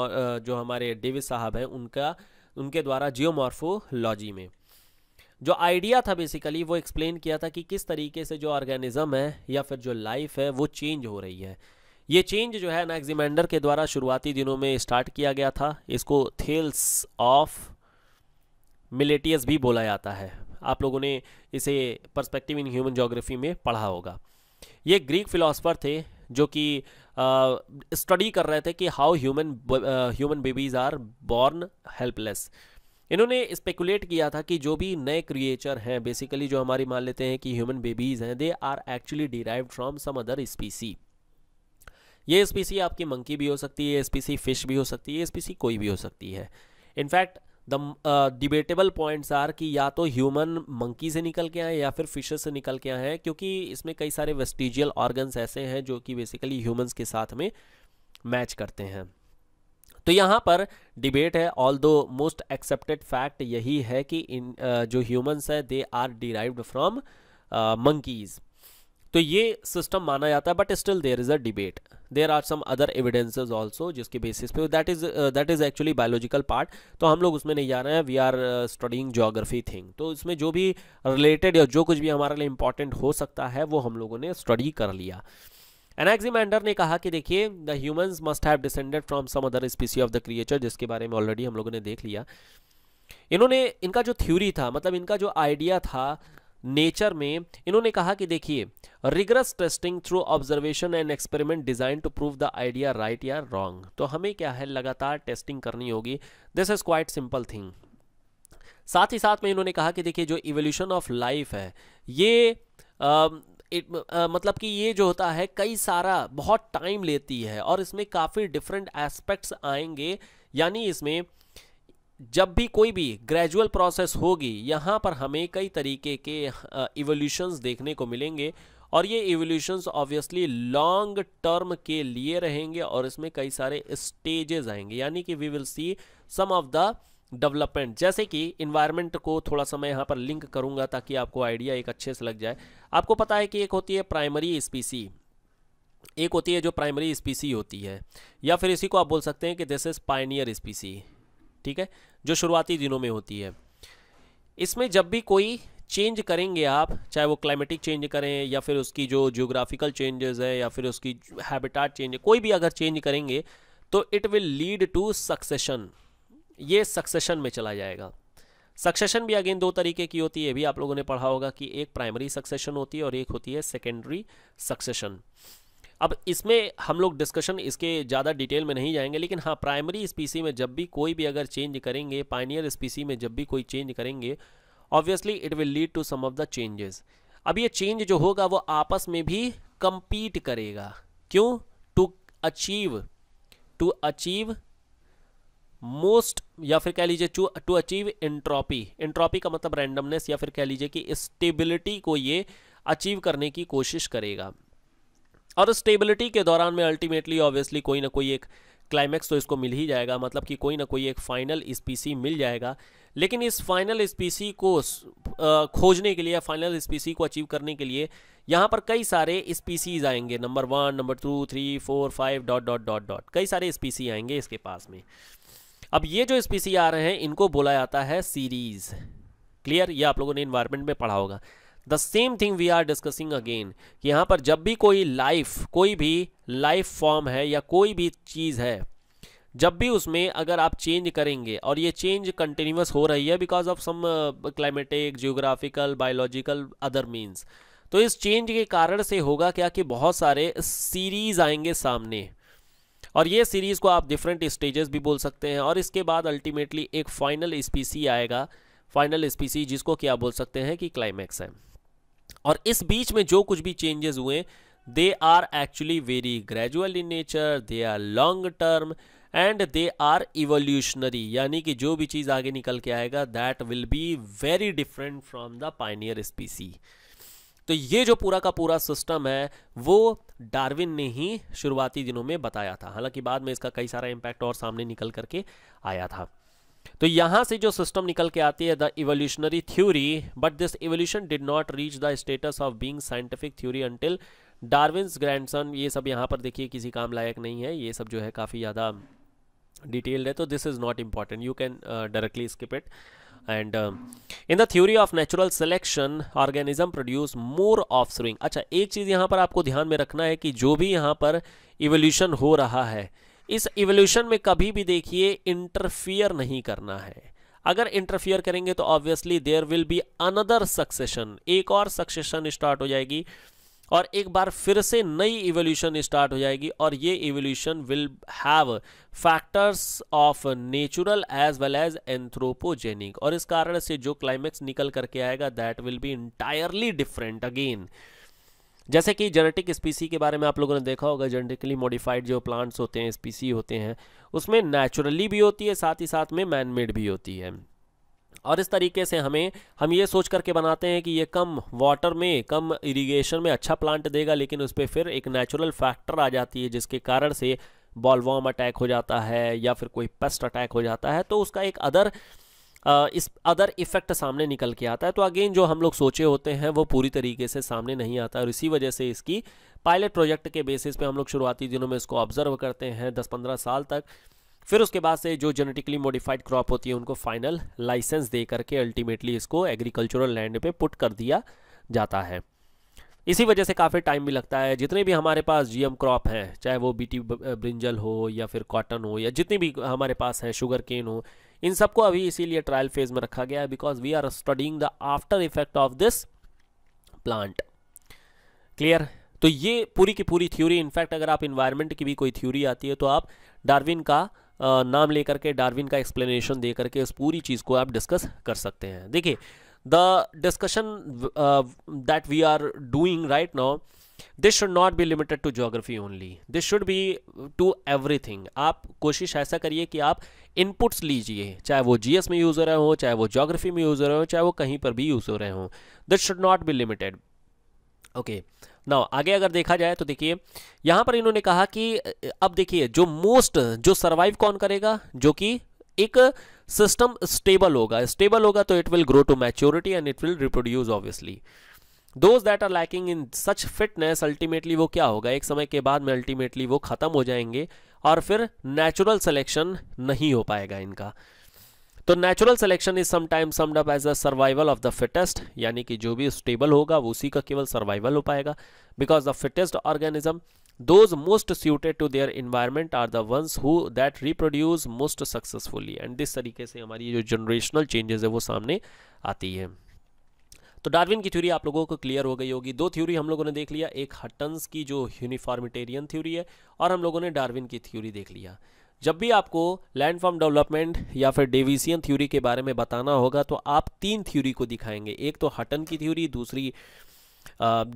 जो हमारे डेविस साहब हैं उनका उनके द्वारा जियोमॉर्फोलॉजी में जो आइडिया था बेसिकली वो एक्सप्लेन किया था कि किस तरीके से जो ऑर्गेनिज्म है या फिर जो लाइफ है वो चेंज हो रही है ये चेंज जो है एनाग्जीमेंडर के द्वारा शुरुआती दिनों में स्टार्ट किया गया था इसको थेल्स ऑफ मिलेटियस भी बोला जाता है आप लोगों ने इसे पर्सपेक्टिव इन ह्यूमन जोग्राफी में पढ़ा होगा ये ग्रीक फिलोसफर थे जो कि स्टडी कर रहे थे कि how human human babies are born helpless इन्होंने स्पेकुलेट किया था कि जो भी नए क्रिएचर हैं बेसिकली जो हमारी मान लेते हैं कि ह्यूमन बेबीज़ हैं they are actually derived from some other species ये स्पीसी आपकी मंकी भी हो सकती है ये स्पीसी फिश भी हो सकती है स्पीसी कोई भी हो सकती है in fact the debatable points are कि या तो ह्यूमन मंकी से निकल के आए या फिर फिशेस से निकल के आए हैं क्योंकि इसमें कई सारे वेस्टिजियल ऑर्गन्स ऐसे हैं जो कि बेसिकली ह्यूमंस के साथ में मैच करते हैं तो यहाँ पर डिबेट है ऑल दो मोस्ट एक्सेप्टेड फैक्ट यही है कि इन जो ह्यूमंस है they are derived from monkeys तो ये सिस्टम माना जाता है but still there is a debate there are some other evidences also जिसके बेसिस पे that is that is actually biological part तो हम लोग उसमें नहीं जा रहे हैं we are studying geography thing तो इसमें जो भी रिलेटेड या जो कुछ भी हमारे लिए इंपॉर्टेंट हो सकता है वो हम लोगों ने स्टडी कर लिया एनाक्सीमेंडर ने कहा कि देखिए the humans must have descended from some other species of the creature जिसके बारे में ऑलरेडी हम लोगों ने देख लिया इन्होंने इनका जो थ्यूरी था मतलब इनका जो आइडिया था नेचर में इन्होंने कहा कि देखिए rigorous testing through observation and experiment design to prove the idea right या रॉन्ग तो हमें क्या है लगातार टेस्टिंग करनी होगी this is quite simple thing साथ ही साथ में इन्होंने कहा कि देखिए जो इवोल्यूशन ऑफ लाइफ है ये आ, इट आ, मतलब कि ये जो होता है कई सारा बहुत टाइम लेती है और इसमें काफ़ी डिफरेंट एस्पेक्ट्स आएंगे यानी इसमें जब भी कोई भी ग्रेजुअल प्रोसेस होगी यहाँ पर हमें कई तरीके के इवोल्यूशंस देखने को मिलेंगे और ये इवोल्यूशंस ऑब्वियसली लॉन्ग टर्म के लिए रहेंगे और इसमें कई सारे स्टेजेस आएंगे यानी कि we will see some of the development जैसे कि इन्वायरमेंट को थोड़ा सा मैं यहाँ पर लिंक करूँगा ताकि आपको आइडिया एक अच्छे से लग जाए आपको पता है कि एक होती है प्राइमरी स्पीसी एक होती है जो प्राइमरी स्पीसी होती है या फिर इसी को आप बोल सकते हैं कि दिस इज़ पाइनियर स्पीसी ठीक है जो शुरुआती दिनों में होती है इसमें जब भी कोई चेंज करेंगे आप चाहे वो क्लाइमेटिक चेंज करें या फिर उसकी जो जियोग्राफिकल चेंजेस है या फिर उसकी हैबिटाट चेंज कोई भी अगर चेंज करेंगे तो it will lead to succession ये सक्सेशन में चला जाएगा सक्सेशन भी अगेन दो तरीके की होती है भी आप लोगों ने पढ़ा होगा कि एक प्राइमरी सक्सेशन होती है और एक होती है सेकेंडरी सक्सेशन अब इसमें हम लोग डिस्कशन इसके ज़्यादा डिटेल में नहीं जाएंगे लेकिन हाँ प्राइमरी स्पीसी में जब भी कोई भी अगर चेंज करेंगे पाइनियर स्पीसी में जब भी कोई चेंज करेंगे obviously it will lead to some of the changes अब ये चेंज जो होगा वो आपस में भी कंपीट करेगा क्यों to achieve to achieve most या फिर कह लीजिए टू अचीव इंट्रॉपी इंट्रॉपी का मतलब रैंडमनेस या फिर कह लीजिए कि स्टेबिलिटी को ये अचीव करने की कोशिश करेगा और स्टेबिलिटी के दौरान में अल्टीमेटली ऑब्वियसली कोई ना कोई एक क्लाइमैक्स तो इसको मिल ही जाएगा मतलब कि कोई ना कोई एक फाइनल स्पीसी मिल जाएगा लेकिन इस फाइनल स्पीसी को खोजने के लिए फाइनल स्पीसी को अचीव करने के लिए यहाँ पर कई सारे स्पीसीज आएंगे number one number two three four five dot dot dot dot कई सारे स्पीसी आएंगे इसके पास में अब ये जो स्पीसी आ रहे हैं इनको बोला जाता है सीरीज़ क्लियर ये आप लोगों ने इन्वायरमेंट में पढ़ा होगा the same thing we are discussing again कि यहाँ पर जब भी कोई लाइफ कोई भी लाइफ फॉर्म है या कोई भी चीज़ है जब भी उसमें अगर आप चेंज करेंगे और ये चेंज कंटिन्यूस हो रही है because of some climatic geographical biological other means तो इस चेंज के कारण से होगा क्या कि बहुत सारे सीरीज़ आएंगे सामने और ये सीरीज़ को आप डिफरेंट स्टेजेस भी बोल सकते हैं और इसके बाद अल्टीमेटली एक फाइनल स्पीसी आएगा फाइनल स्पीसी जिसको क्या बोल सकते हैं कि क्लाइमैक्स है और इस बीच में जो कुछ भी चेंजेस हुए they are actually very gradual in nature they are long term and they are evolutionary यानी कि जो भी चीज़ आगे निकल के आएगा that will be very different from the pioneer species तो ये जो पूरा का पूरा सिस्टम है वो डार्विन ने ही शुरुआती दिनों में बताया था हालांकि बाद में इसका कई सारा इम्पैक्ट और सामने निकल करके आया था तो यहां से जो सिस्टम निकल के आती है the evolutionary theory but this evolution did not reach the status of being scientific theory until Darwin's grandson ये सब यहां पर देखिए किसी काम लायक नहीं है ये सब जो है काफ़ी ज़्यादा डिटेल्ड है तो this is not important you can directly skip it and in the theory of natural selection organism produce more of स्विंग अच्छा एक चीज़ यहां पर आपको ध्यान में रखना है कि जो भी यहां पर इवोल्यूशन हो रहा है इस इवोल्यूशन में कभी भी देखिए इंटरफियर नहीं करना है अगर इंटरफियर करेंगे तो obviously there will be another succession एक और सक्सेशन स्टार्ट हो जाएगी और एक बार फिर से नई इवोल्यूशन स्टार्ट हो जाएगी और ये evolution will have factors of natural as well as anthropogenic और इस कारण से जो क्लाइमेक्स निकल करके आएगा that will be entirely different again जैसे कि जेनेटिक स्पीसी के बारे में आप लोगों ने देखा होगा जेनेटिकली मॉडिफाइड जो प्लांट्स होते हैं स्पीसी होते हैं उसमें नेचुरली भी होती है साथ ही साथ में मैन मेड भी होती है और इस तरीके से हमें हम ये सोच करके बनाते हैं कि ये कम वाटर में कम इरिगेशन में अच्छा प्लांट देगा लेकिन उस पर फिर एक नेचुरल फैक्टर आ जाती है जिसके कारण से बॉलवॉम अटैक हो जाता है या फिर कोई पेस्ट अटैक हो जाता है तो उसका एक अदर इस अदर इफ़ेक्ट सामने निकल के आता है तो अगेन जो हम लोग सोचे होते हैं वो पूरी तरीके से सामने नहीं आता और इसी वजह से इसकी पायलट प्रोजेक्ट के बेसिस पे हम लोग शुरुआती दिनों में इसको ऑब्जर्व करते हैं दस पंद्रह साल तक फिर उसके बाद से जो जेनेटिकली मॉडिफाइड क्रॉप होती है उनको फाइनल लाइसेंस दे करके अल्टीमेटली इसको एग्रीकल्चरल लैंड पे पुट कर दिया जाता है इसी वजह से काफ़ी टाइम भी लगता है जितने भी हमारे पास जीएम क्रॉप हैं चाहे वो बीटी ब्रिंजल हो या फिर कॉटन हो या जितनी भी हमारे पास हैं शुगर केन हो इन सबको अभी इसीलिए ट्रायल फेज में रखा गया है because we are studying the after effect of this plant clear तो ये पूरी की पूरी थ्योरी इनफैक्ट अगर आप इन्वायरमेंट की भी कोई थ्योरी आती है तो आप डार्विन का नाम लेकर के डार्विन का एक्सप्लेनेशन दे करके उस पूरी चीज़ को आप डिस्कस कर सकते हैं देखिए the discussion that we are doing right now this should not be limited to geography only this should be to everything आप कोशिश ऐसा करिए कि आप इनपुट्स लीजिए चाहे वो जीएस में यूज़ हो रहे हो चाहे वो जोग्राफी में यूज़ हो रहे हो चाहे वो कहीं पर भी यूज़ हो रहे हो this should not be limited okay now आगे अगर देखा जाए तो देखिए यहां पर इन्होंने कहा कि अब देखिए जो मोस्ट जो सर्वाइव कौन करेगा जो कि एक सिस्टम स्टेबल होगा स्टेबल होगा तो it will grow to maturity and it will reproduce obviously those that are lacking in such fitness ultimately वो क्या होगा एक समय के बाद में अल्टीमेटली वो ख़त्म हो जाएंगे और फिर नेचुरल सिलेक्शन नहीं हो पाएगा इनका तो natural selection is sometime summed up as a survival of the fittest यानी कि जो भी स्टेबल होगा वो उसी का केवल सर्वाइवल हो पाएगा because the fittest organism those most suited to their environment are the ones who that reproduce most successfully and this तरीके से हमारी जो जनरेशनल चेंजेस है वो सामने आती है तो डार्विन की थ्योरी आप लोगों को क्लियर हो गई होगी दो थ्योरी हम लोगों ने देख लिया एक हटन्स की जो यूनिफॉर्मिटेरियन थ्योरी है और हम लोगों ने डार्विन की थ्योरी देख लिया जब भी आपको लैंडफॉर्म डेवलपमेंट या फिर डेविसियन थ्योरी के बारे में बताना होगा तो आप तीन थ्योरी को दिखाएंगे एक तो हटन की थ्योरी दूसरी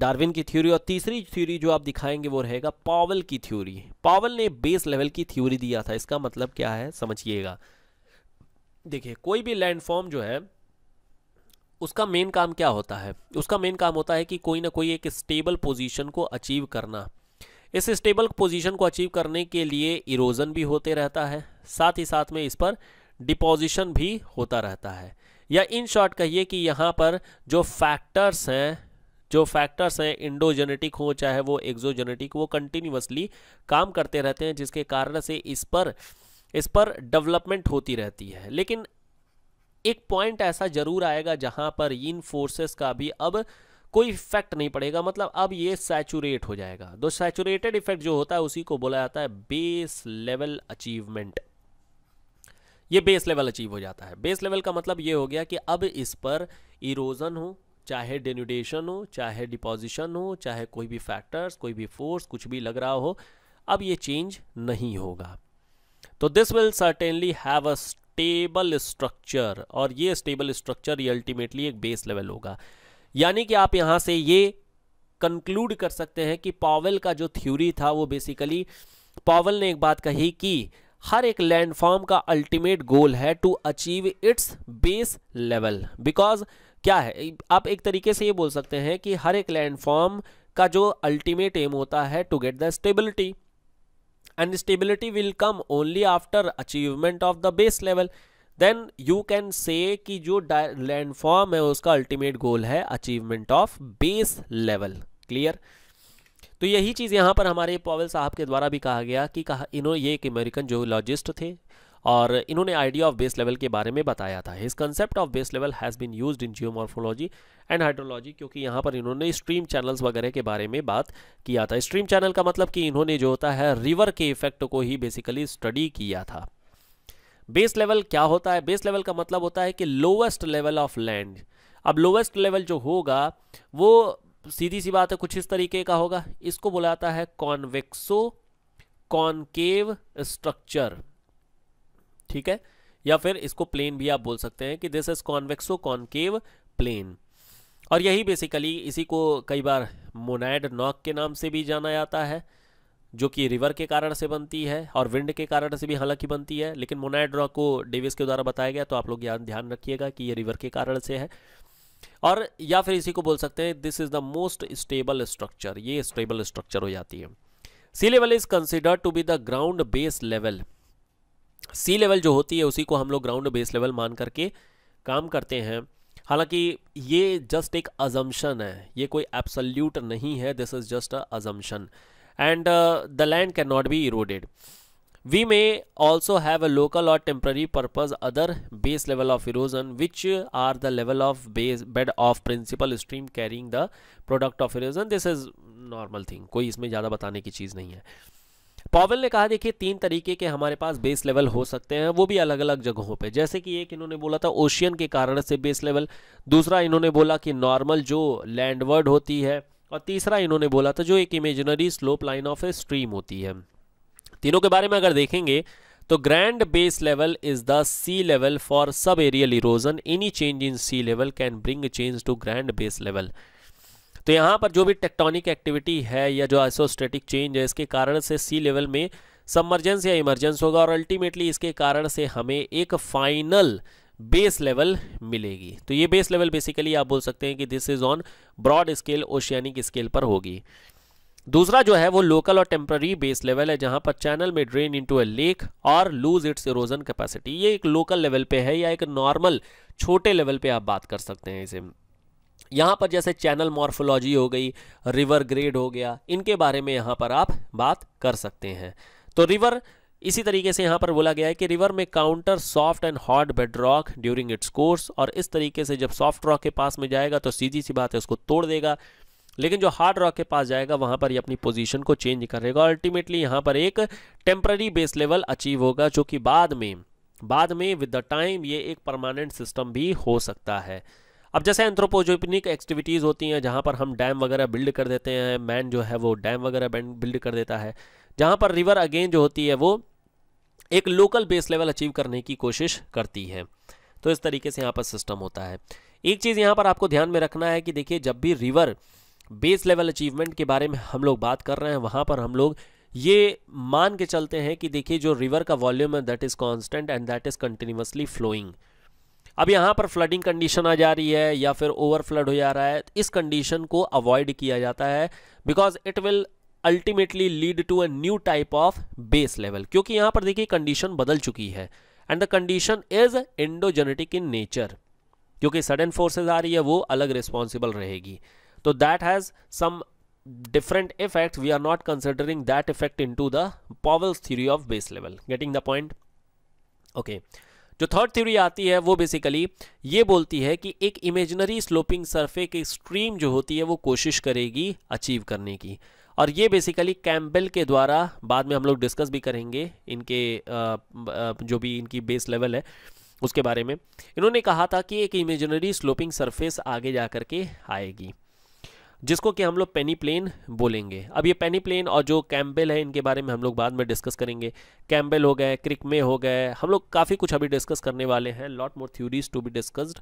डार्विन की थ्योरी और तीसरी थ्योरी जो आप दिखाएंगे वो रहेगा पावल की थ्योरी पावल ने बेस लेवल की थ्योरी दिया था इसका मतलब क्या है समझिएगा देखिए कोई भी लैंडफॉर्म जो है उसका मेन काम क्या होता है उसका मेन काम होता है कि कोई ना कोई एक स्टेबल पोजीशन को अचीव करना इस स्टेबल पोजीशन को अचीव करने के लिए इरोजन भी होते रहता है साथ ही साथ में इस पर डिपोजिशन भी होता रहता है या इन शॉर्ट कहिए कि यहाँ पर जो फैक्टर्स हैं जो फैक्टर्स हैं इंडोजेनेटिक हो चाहे वो एक्जोजेनेटिक वो कंटिन्यूसली काम करते रहते हैं जिसके कारण से इस पर इस पर डेवलपमेंट होती रहती है लेकिन एक पॉइंट ऐसा जरूर आएगा जहां पर इन फोर्सेस का भी अब कोई इफेक्ट नहीं पड़ेगा मतलब अब ये सैचुरेट हो जाएगा दो सैचुरेटेड इफेक्ट जो होता है उसी को बोला जाता है बेस लेवल अचीवमेंट ये बेस लेवल अचीव हो जाता है बेस लेवल का मतलब ये हो गया कि अब इस पर इरोजन हो चाहे डेन्यूडेशन हो चाहे डिपोजिशन हो चाहे कोई भी फैक्टर्स कोई भी फोर्स कुछ भी लग रहा हो अब ये चेंज नहीं होगा तो this will certainly have a stable structure और ये स्टेबल स्ट्रक्चर ये अल्टीमेटली एक बेस लेवल होगा यानी कि आप यहां से ये कंक्लूड कर सकते हैं कि पावल का जो थ्योरी था वो बेसिकली पावल ने एक बात कही कि हर एक लैंडफॉर्म का अल्टीमेट गोल है to achieve its base level because क्या है आप एक तरीके से ये बोल सकते हैं कि हर एक लैंडफॉर्म का जो अल्टीमेट एम होता है to get the stability and stability will come only after achievement of the base level then you can say कि जो landform hai uska ultimate goal hai achievement of base level clear तो यही चीज़ यहाँ पर हमारे Powell साहब के द्वारा भी कहा गया कि कहा इन्होंने ये एक अमेरिकन जो लॉजिस्ट थे और इन्होंने आइडिया ऑफ बेस लेवल के बारे में बताया था his concept of base level has been use in geomorphology and hydrology क्योंकि यहाँ पर इन्होंने स्ट्रीम चैनल्स वगैरह के बारे में बात किया था स्ट्रीम चैनल का मतलब कि इन्होंने जो होता है रिवर के इफेक्ट को ही बेसिकली स्टडी किया था बेस लेवल क्या होता है बेस लेवल का मतलब होता है कि लोवेस्ट लेवल ऑफ लैंड अब लोवेस्ट लेवल जो होगा वो सीधी सी बात है कुछ इस तरीके का होगा इसको बुलाता है कॉन्वेक्सो कॉन्केव स्ट्रक्चर ठीक है या फिर इसको प्लेन भी आप बोल सकते हैं कि this is convexo concave plain और यही बेसिकली इसी को कई बार मोनाइड नॉक के नाम से भी जाना जाता है जो कि रिवर के कारण से बनती है और विंड के कारण से भी हालांकि बनती है लेकिन मोनाइड रॉक को डेविस के द्वारा बताया गया तो आप लोग ध्यान रखिएगा कि ये रिवर के कारण से है और या फिर इसी को बोल सकते हैं this is the most stable structure ये स्टेबल स्ट्रक्चर हो जाती है sea level is considered to be the ground base level sea level जो होती है उसी को हम लोग ग्राउंड बेस लेवल मान करके काम करते हैं हालांकि ये जस्ट एक अजम्पन है ये कोई एब्सल्यूट नहीं है this is just assumption and the land can not be eroded we may also have a local और temporary purpose other base level of erosion which are the level of base bed of principal stream carrying the product of erosion this is normal thing कोई इसमें ज़्यादा बताने की चीज़ नहीं है Powell ने कहा देखिए तीन तरीके के हमारे पास बेस लेवल हो सकते हैं वो भी अलग अलग जगहों पे जैसे कि एक इन्होंने बोला था ओशियन के कारण से बेस लेवल दूसरा इन्होंने बोला कि नॉर्मल जो लैंडवर्ड होती है और तीसरा इन्होंने बोला था जो एक imaginary slope line of a stream होती है तीनों के बारे में अगर देखेंगे तो grand base level is the sea level for subaerial erosion any change in sea level can bring change to grand base level तो यहाँ पर जो भी टेक्टोनिक एक्टिविटी है या जो आइसोस्टेटिक चेंज है इसके कारण से सी लेवल में सबमर्जेंस या इमरजेंस होगा और अल्टीमेटली इसके कारण से हमें एक फाइनल बेस लेवल मिलेगी तो ये बेस लेवल बेसिकली आप बोल सकते हैं कि this is on broad scale oceanic scale पर होगी दूसरा जो है वो लोकल और टेम्प्ररी बेस लेवल है जहां पर चैनल में ड्रेन इनटू ए लेक और लूज इट्स इरोजन कैपेसिटी ये एक लोकल लेवल पे है या एक नॉर्मल छोटे लेवल पे आप बात कर सकते हैं इसे यहाँ पर जैसे चैनल मॉर्फोलॉजी हो गई रिवर ग्रेड हो गया इनके बारे में यहाँ पर आप बात कर सकते हैं तो रिवर इसी तरीके से यहाँ पर बोला गया है कि रिवर में counter soft and hard bedrock during its course और इस तरीके से जब सॉफ्ट रॉक के पास में जाएगा तो सीधी सी बात है उसको तोड़ देगा लेकिन जो हार्ड रॉक के पास जाएगा वहाँ पर ये अपनी पोजीशन को चेंज करेगा अल्टीमेटली यहाँ पर एक टेम्प्ररी बेस लेवल अचीव होगा जो कि बाद में बाद में विद द टाइम ये एक परमानेंट सिस्टम भी हो सकता है अब जैसे एंथ्रोपोजोपिनिक एक्टिविटीज़ होती हैं जहाँ पर हम डैम वगैरह बिल्ड कर देते हैं मैन जो है वो डैम वगैरह बिल्ड कर देता है जहाँ पर रिवर अगेन जो होती है वो एक लोकल बेस लेवल अचीव करने की कोशिश करती है तो इस तरीके से यहाँ पर सिस्टम होता है एक चीज़ यहाँ पर आपको ध्यान में रखना है कि देखिए जब भी रिवर बेस लेवल अचीवमेंट के बारे में हम लोग बात कर रहे हैं वहाँ पर हम लोग ये मान के चलते हैं कि देखिए जो रिवर का वॉल्यूम है that is constant and that is continuously flowing अब यहाँ पर फ्लडिंग कंडीशन आ जा रही है या फिर ओवर फ्लड हो जा रहा है इस कंडीशन को अवॉइड किया जाता है because it will ultimately lead to a new type of base level क्योंकि यहाँ पर देखिए कंडीशन बदल चुकी है and the condition is endogenetic in nature क्योंकि सडन फोर्सेज आ रही है वो अलग रिस्पॉन्सिबल रहेगी तो that has some we are not considering that effect into the Powell's theory of base level getting the point okay okay जो third theory आती है वो बेसिकली ये बोलती है कि एक इमेजनरी स्लोपिंग सर्फे की स्ट्रीम जो होती है वो कोशिश करेगी अचीव करने की और ये बेसिकली कैम्बेल के द्वारा बाद में हम लोग डिस्कस भी करेंगे इनके जो भी इनकी बेस लेवल है उसके बारे में इन्होंने कहा था कि एक इमेजनरी स्लोपिंग सरफेस आगे जा कर के आएगी जिसको कि हम लोग पेनी प्लेन बोलेंगे अब ये पेनी प्लेन और जो कैम्बेल है इनके बारे में हम लोग बाद में डिस्कस करेंगे कैम्बेल हो गए क्रिकमे हो गए हम लोग काफ़ी कुछ अभी डिस्कस करने वाले हैं lot more theories to be discussed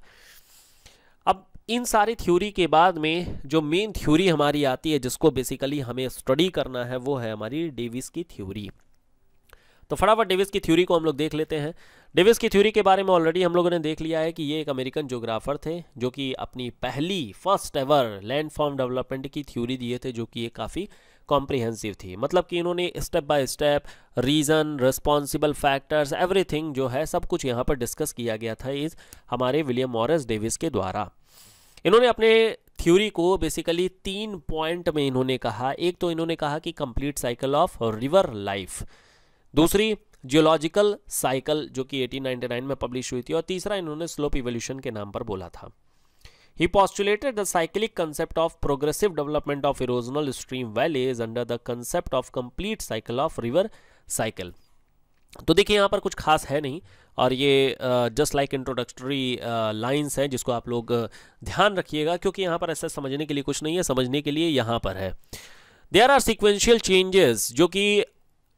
अब इन सारी थ्योरी के बाद में जो मेन थ्योरी हमारी आती है जिसको बेसिकली हमें स्टडी करना है वो है हमारी डेविस की थ्योरी तो फटाफट डेविस की थ्योरी को हम लोग देख लेते हैं डेविस की थ्योरी के बारे में ऑलरेडी हम लोगों ने देख लिया है कि ये एक अमेरिकन जोग्राफर थे जो कि अपनी पहली फर्स्ट एवर लैंडफॉर्म डेवलपमेंट की थ्योरी दिए थे जो कि ये काफ़ी कॉम्प्रिहेंसिव थी मतलब कि इन्होंने step by step reason responsible factors everything जो है सब कुछ यहाँ पर डिस्कस किया गया था इस हमारे विलियम मॉरस डेविस के द्वारा इन्होंने अपने थ्योरी को बेसिकली तीन पॉइंट में इन्होंने कहा एक तो इन्होंने कहा कि complete cycle of river life दूसरी जियोलॉजिकल साइकिल जो कि 1899 में पब्लिश हुई थी और तीसरा इन्होंने स्लोप इवोल्यूशन के नाम पर बोला था he postulated the cyclic concept of progressive development of erosional stream valleys under the concept of complete cycle of river cycle तो देखिए यहाँ पर कुछ खास है नहीं और ये जस्ट लाइक इंट्रोडक्टरी लाइंस हैं जिसको आप लोग ध्यान रखिएगा क्योंकि यहाँ पर ऐसा समझने के लिए कुछ नहीं है समझने के लिए यहाँ पर है देयर आर सिक्वेंशियल चेंजेस जो कि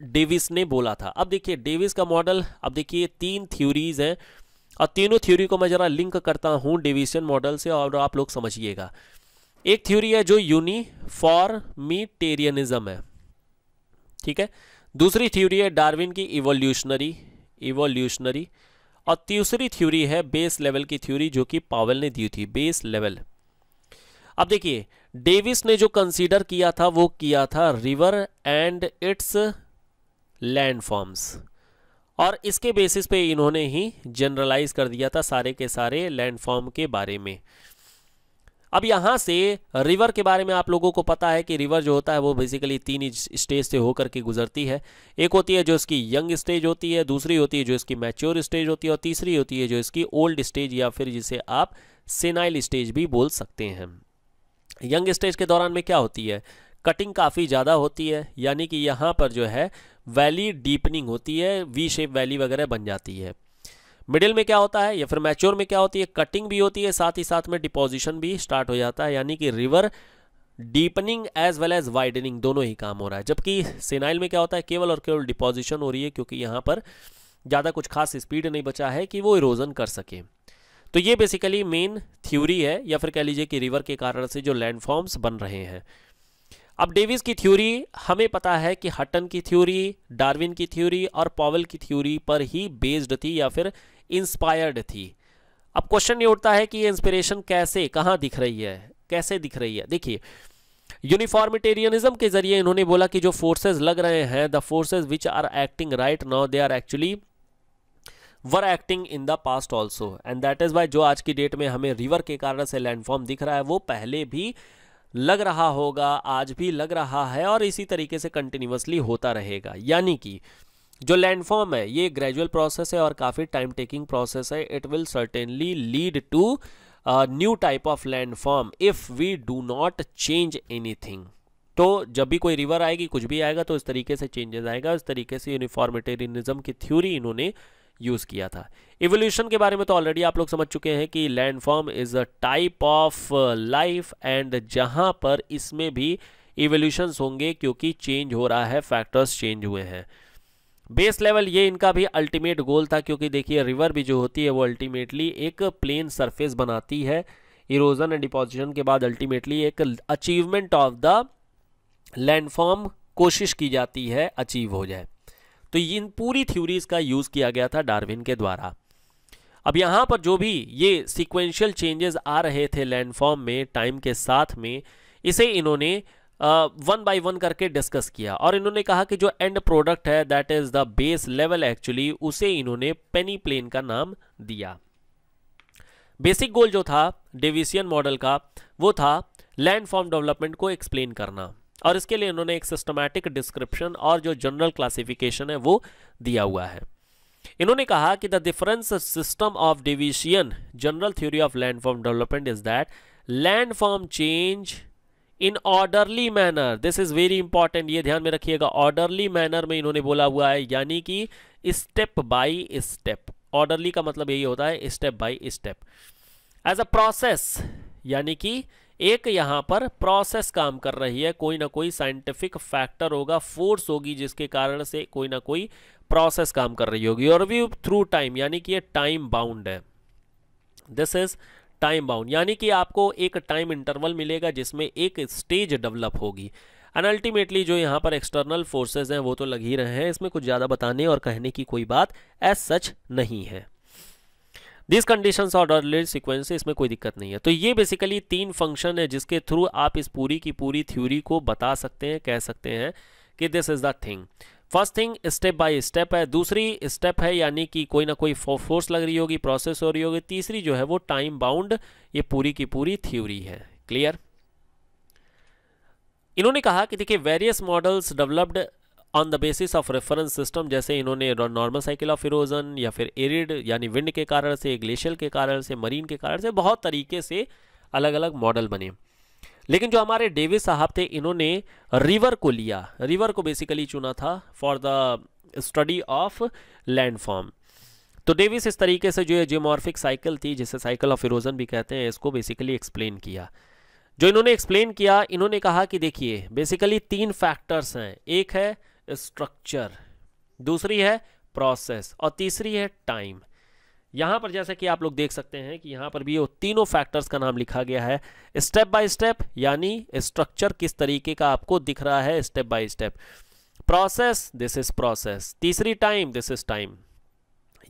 डेविस ने बोला था अब देखिए डेविस का मॉडल अब देखिए तीन थ्योरीज हैं और तीनों थ्योरी को मैं ज़रा लिंक करता हूं डेविसियन मॉडल से और आप लोग समझिएगा एक थ्योरी है जो यूनिफॉर्मिटेरियनिज्म है ठीक है दूसरी थ्योरी है डार्विन की इवोल्यूशनरी इवोल्यूशनरी और तीसरी थ्योरी है बेस लेवल की थ्योरी जो कि पावल ने दी थी बेस लेवल अब देखिए डेविस ने जो कंसीडर किया था वो किया था रिवर एंड इट्स लैंडफॉर्म्स और इसके बेसिस पे इन्होंने ही जनरलाइज कर दिया था सारे के सारे लैंडफॉर्म के बारे में अब यहाँ से रिवर के बारे में आप लोगों को पता है कि रिवर जो होता है वो बेसिकली तीन स्टेज से होकर के गुजरती है एक होती है जो इसकी यंग स्टेज होती है दूसरी होती है जो इसकी मैच्योर स्टेज होती है और तीसरी होती है जो इसकी ओल्ड स्टेज या फिर जिसे आप सेनाइल स्टेज भी बोल सकते हैं यंग स्टेज के दौरान में क्या होती है कटिंग काफ़ी ज़्यादा होती है यानी कि यहाँ पर जो है वैली डीपनिंग होती है वी शेप वैली वगैरह बन जाती है मिडिल में क्या होता है या फिर मैच्योर में क्या होती है कटिंग भी होती है साथ ही साथ में डिपोजिशन भी स्टार्ट हो जाता है यानी कि river deepening as well as widening दोनों ही काम हो रहा है जबकि सेनाइल में क्या होता है केवल और केवल डिपोजिशन हो रही है क्योंकि यहाँ पर ज़्यादा कुछ खास स्पीड नहीं बचा है कि वो इरोजन कर सके तो ये बेसिकली मेन थ्योरी है या फिर कह लीजिए कि रिवर के कारण से जो लैंडफॉर्म्स बन रहे हैं अब डेविस की थ्योरी हमें पता है कि हटन की थ्योरी डार्विन की थ्योरी और पॉवल की थ्योरी पर ही बेस्ड थी या फिर इंस्पायर्ड थी अब क्वेश्चन ये उठता है कि ये इंस्पिरेशन कैसे कहाँ दिख रही है कैसे दिख रही है देखिए यूनिफॉर्मिटेरियनिज्म के जरिए इन्होंने बोला कि जो फोर्सेज लग रहे हैं the forces which are acting right now they are actually were acting in the past also and that is why जो आज की डेट में हमें रिवर के कारण से लैंडफॉर्म दिख रहा है वो पहले भी लग रहा होगा आज भी लग रहा है और इसी तरीके से कंटिन्यूसली होता रहेगा यानी कि जो लैंडफॉर्म है ये ग्रेजुअल प्रोसेस है और काफ़ी टाइम टेकिंग प्रोसेस है it will certainly lead to new type of landform if we do not change anything तो जब भी कोई रिवर आएगी कुछ भी आएगा तो इस तरीके से चेंजेस आएगा इस तरीके से यूनिफॉर्मेटेरियनिज्म की थ्योरी इन्होंने यूज़ किया था इवोल्यूशन के बारे में तो ऑलरेडी आप लोग समझ चुके हैं कि landform is a type of life and जहां पर इसमें भी इवोल्यूशंस होंगे क्योंकि चेंज हो रहा है फैक्टर्स चेंज हुए हैं बेस लेवल ये इनका भी अल्टीमेट गोल था क्योंकि देखिए रिवर भी जो होती है वो अल्टीमेटली एक प्लेन सरफेस बनाती है इरोजन एंड डिपोजिशन के बाद अल्टीमेटली एक अचीवमेंट ऑफ द लैंडफॉर्म कोशिश की जाती है अचीव हो जाए तो इन पूरी थ्योरीज का यूज़ किया गया था डार्विन के द्वारा अब यहाँ पर जो भी ये सिक्वेंशियल चेंजेस आ रहे थे लैंडफॉर्म में टाइम के साथ में इसे इन्होंने वन बाय वन करके डिस्कस किया और इन्होंने कहा कि जो एंड प्रोडक्ट है that is the base level actually उसे इन्होंने पेनी प्लेन का नाम दिया बेसिक गोल जो था डिविशियन मॉडल का वो था लैंडफॉर्म डेवलपमेंट को एक्सप्लेन करना और इसके लिए इन्होंने एक सिस्टमैटिक डिस्क्रिप्शन और जो जनरल क्लासिफिकेशन है वो दिया हुआ है इन्होंने कहा कि the difference system of Davisian general theory of land form development is that landform change in orderly manner this is very important ये ध्यान में रखिएगा ऑर्डरली मैनर में इन्होंने बोला हुआ है यानी कि स्टेप बाई स्टेप ऑर्डरली का मतलब यही होता है step by step as a process यानी कि एक यहाँ पर प्रोसेस काम कर रही है कोई ना कोई साइंटिफिक फैक्टर होगा फोर्स होगी जिसके कारण से कोई ना कोई प्रोसेस काम कर रही होगी और व्यू थ्रू टाइम यानी कि ये टाइम बाउंड है दिस इज टाइम बाउंड यानी कि आपको एक टाइम इंटरवल मिलेगा जिसमें एक स्टेज डेवलप होगी एंड अल्टीमेटली जो यहाँ पर एक्सटर्नल फोर्सेज हैं वो तो लग ही रहे हैं इसमें कुछ ज़्यादा बताने और कहने की कोई बात एज सच नहीं है दिस कंडीशन और रिलेटेड सिक्वेंस इसमें कोई दिक्कत नहीं है तो ये बेसिकली तीन फंक्शन है जिसके थ्रू आप इस पूरी की पूरी थ्योरी को बता सकते हैं कह सकते हैं कि this is the thing first thing step by step है दूसरी स्टेप है यानी कि कोई ना कोई फोर्स लग रही होगी प्रोसेस हो रही होगी तीसरी जो है वो टाइम बाउंड ये पूरी की पूरी थ्योरी है क्लियर इन्होंने कहा कि देखिए various models developed on the basis of reference system जैसे इन्होंने नॉर्मल साइकिल ऑफ इरोजन या फिर एरिड यानी विंड के कारण से ग्लेशियल के कारण से मरीन के कारण से बहुत तरीके से अलग अलग मॉडल बने लेकिन जो हमारे डेविस साहब थे इन्होंने रिवर को लिया रिवर को बेसिकली चुना था for the study of landform तो डेविस इस तरीके से जो है जियोमॉर्फिक साइकिल थी जिसे साइकिल ऑफ इरोजन भी कहते हैं इसको बेसिकली एक्सप्लेन किया जो इन्होंने एक्सप्लेन किया इन्होंने कहा कि देखिए बेसिकली तीन फैक्टर्स हैं एक है स्ट्रक्चर दूसरी है प्रोसेस और तीसरी है टाइम यहां पर जैसा कि आप लोग देख सकते हैं कि यहां पर भी वो तीनों फैक्टर्स का नाम लिखा गया है स्टेप बाय स्टेप यानी स्ट्रक्चर किस तरीके का आपको दिख रहा है step by step process this is process तीसरी टाइम दिस इज टाइम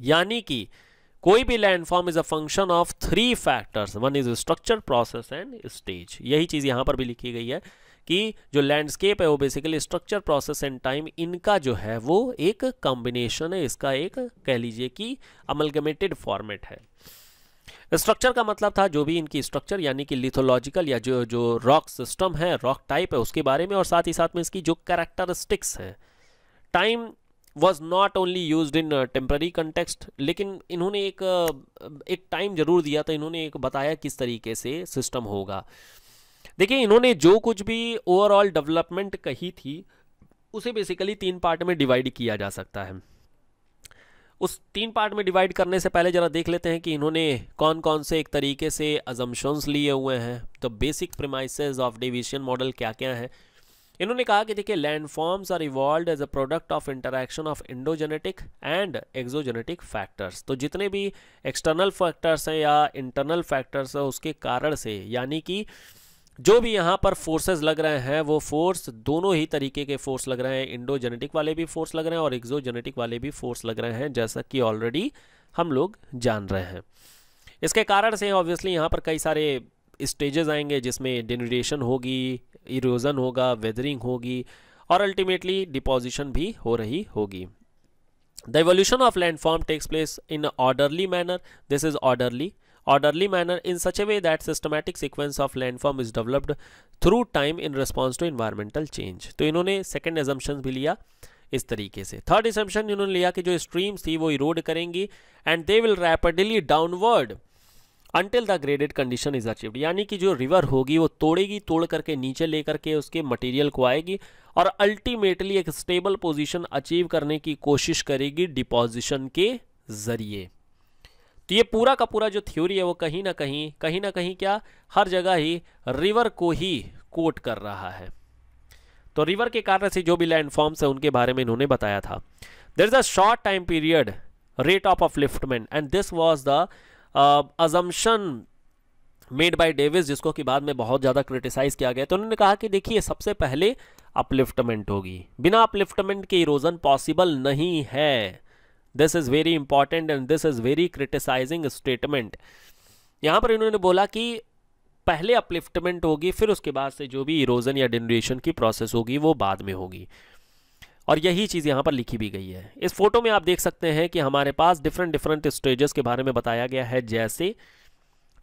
यानी कि कोई भी landform is a function of three factors one is structure process and stage यही चीज यहां पर भी लिखी गई है कि जो लैंडस्केप है वो basically structure process and time इनका जो है वो एक कॉम्बिनेशन है इसका एक कह लीजिए कि अमलगमेटेड फॉर्मेट है स्ट्रक्चर का मतलब था जो भी इनकी स्ट्रक्चर यानी कि लिथोलॉजिकल या जो जो रॉक सिस्टम है रॉक टाइप है उसके बारे में और साथ ही साथ में इसकी जो करेक्टरिस्टिक्स हैं time was not only use in temporary context लेकिन इन्होंने एक uh, एक टाइम जरूर दिया था इन्होंने एक बताया किस तरीके से सिस्टम होगा देखिए इन्होंने जो कुछ भी ओवरऑल डेवलपमेंट कही थी उसे बेसिकली तीन पार्ट में डिवाइड किया जा सकता है उस तीन पार्ट में डिवाइड करने से पहले ज़रा देख लेते हैं कि इन्होंने कौन कौन से एक तरीके से अजम्पन्स लिए हुए हैं तो basic premises of Davisian model क्या क्या हैं इन्होंने कहा कि देखिए land forms are evolve as a product of interaction of endogenetic and exogenetic factors तो जितने भी एक्सटर्नल फैक्टर्स हैं या इंटरनल फैक्टर्स हैं उसके कारण से यानी कि जो भी यहाँ पर फोर्सेस लग रहे हैं वो फोर्स दोनों ही तरीके के फोर्स लग रहे हैं इंडो जेनेटिक वाले भी फोर्स लग रहे हैं और एक्जो जेनेटिक वाले भी फोर्स लग रहे हैं जैसा कि ऑलरेडी हम लोग जान रहे हैं इसके कारण से ऑब्वियसली यहाँ पर कई सारे स्टेजेस आएंगे जिसमें डिनोडेशन होगी इरोजन होगा वेदरिंग होगी और अल्टीमेटली डिपोजिशन भी हो रही होगी the evolution of landform takes place in orderly manner this is orderly orderly manner in such a way that systematic sequence of landform is developed through time in response to environmental change तो इन्होंने second assumption भी लिया इस तरीके से third assumption इन्होंने लिया कि जो streams थी वो erode करेंगी and they will rapidly downward until the graded condition is achieved यानी कि जो रिवर होगी वो तोड़ेगी तोड़ करके नीचे लेकर के उसके मटेरियल को आएगी और अल्टीमेटली एक स्टेबल पोजीशन अचीव करने की कोशिश करेगी डिपॉजिशन के जरिए तो ये पूरा का पूरा जो थ्योरी है वो कहीं ना कहीं कहीं ना कहीं क्या हर जगह ही रिवर को ही कोट कर रहा है तो रिवर के कारण से जो भी लैंड फॉर्म्स है उनके बारे में इन्होंने बताया था there is a short time period rate of liftment and this was the assumption made by Davis जिसको कि बाद में बहुत ज़्यादा क्रिटिसाइज़ किया गया तो उन्होंने कहा कि देखिए सबसे पहले अपलिफ्टमेंट होगी बिना अपलिफ्टमेंट के इरोजन पॉसिबल नहीं है this is very important and this is very criticizing statement यहां पर इन्होंने बोला कि पहले अपलिफ्टमेंट होगी फिर उसके बाद से जो भी इरोजन या डिनरेशन की प्रोसेस होगी वो बाद में होगी और यही चीज़ यहां पर लिखी भी गई है इस फोटो में आप देख सकते हैं कि हमारे पास डिफरेंट डिफरेंट स्टेजेस के बारे में बताया गया है जैसे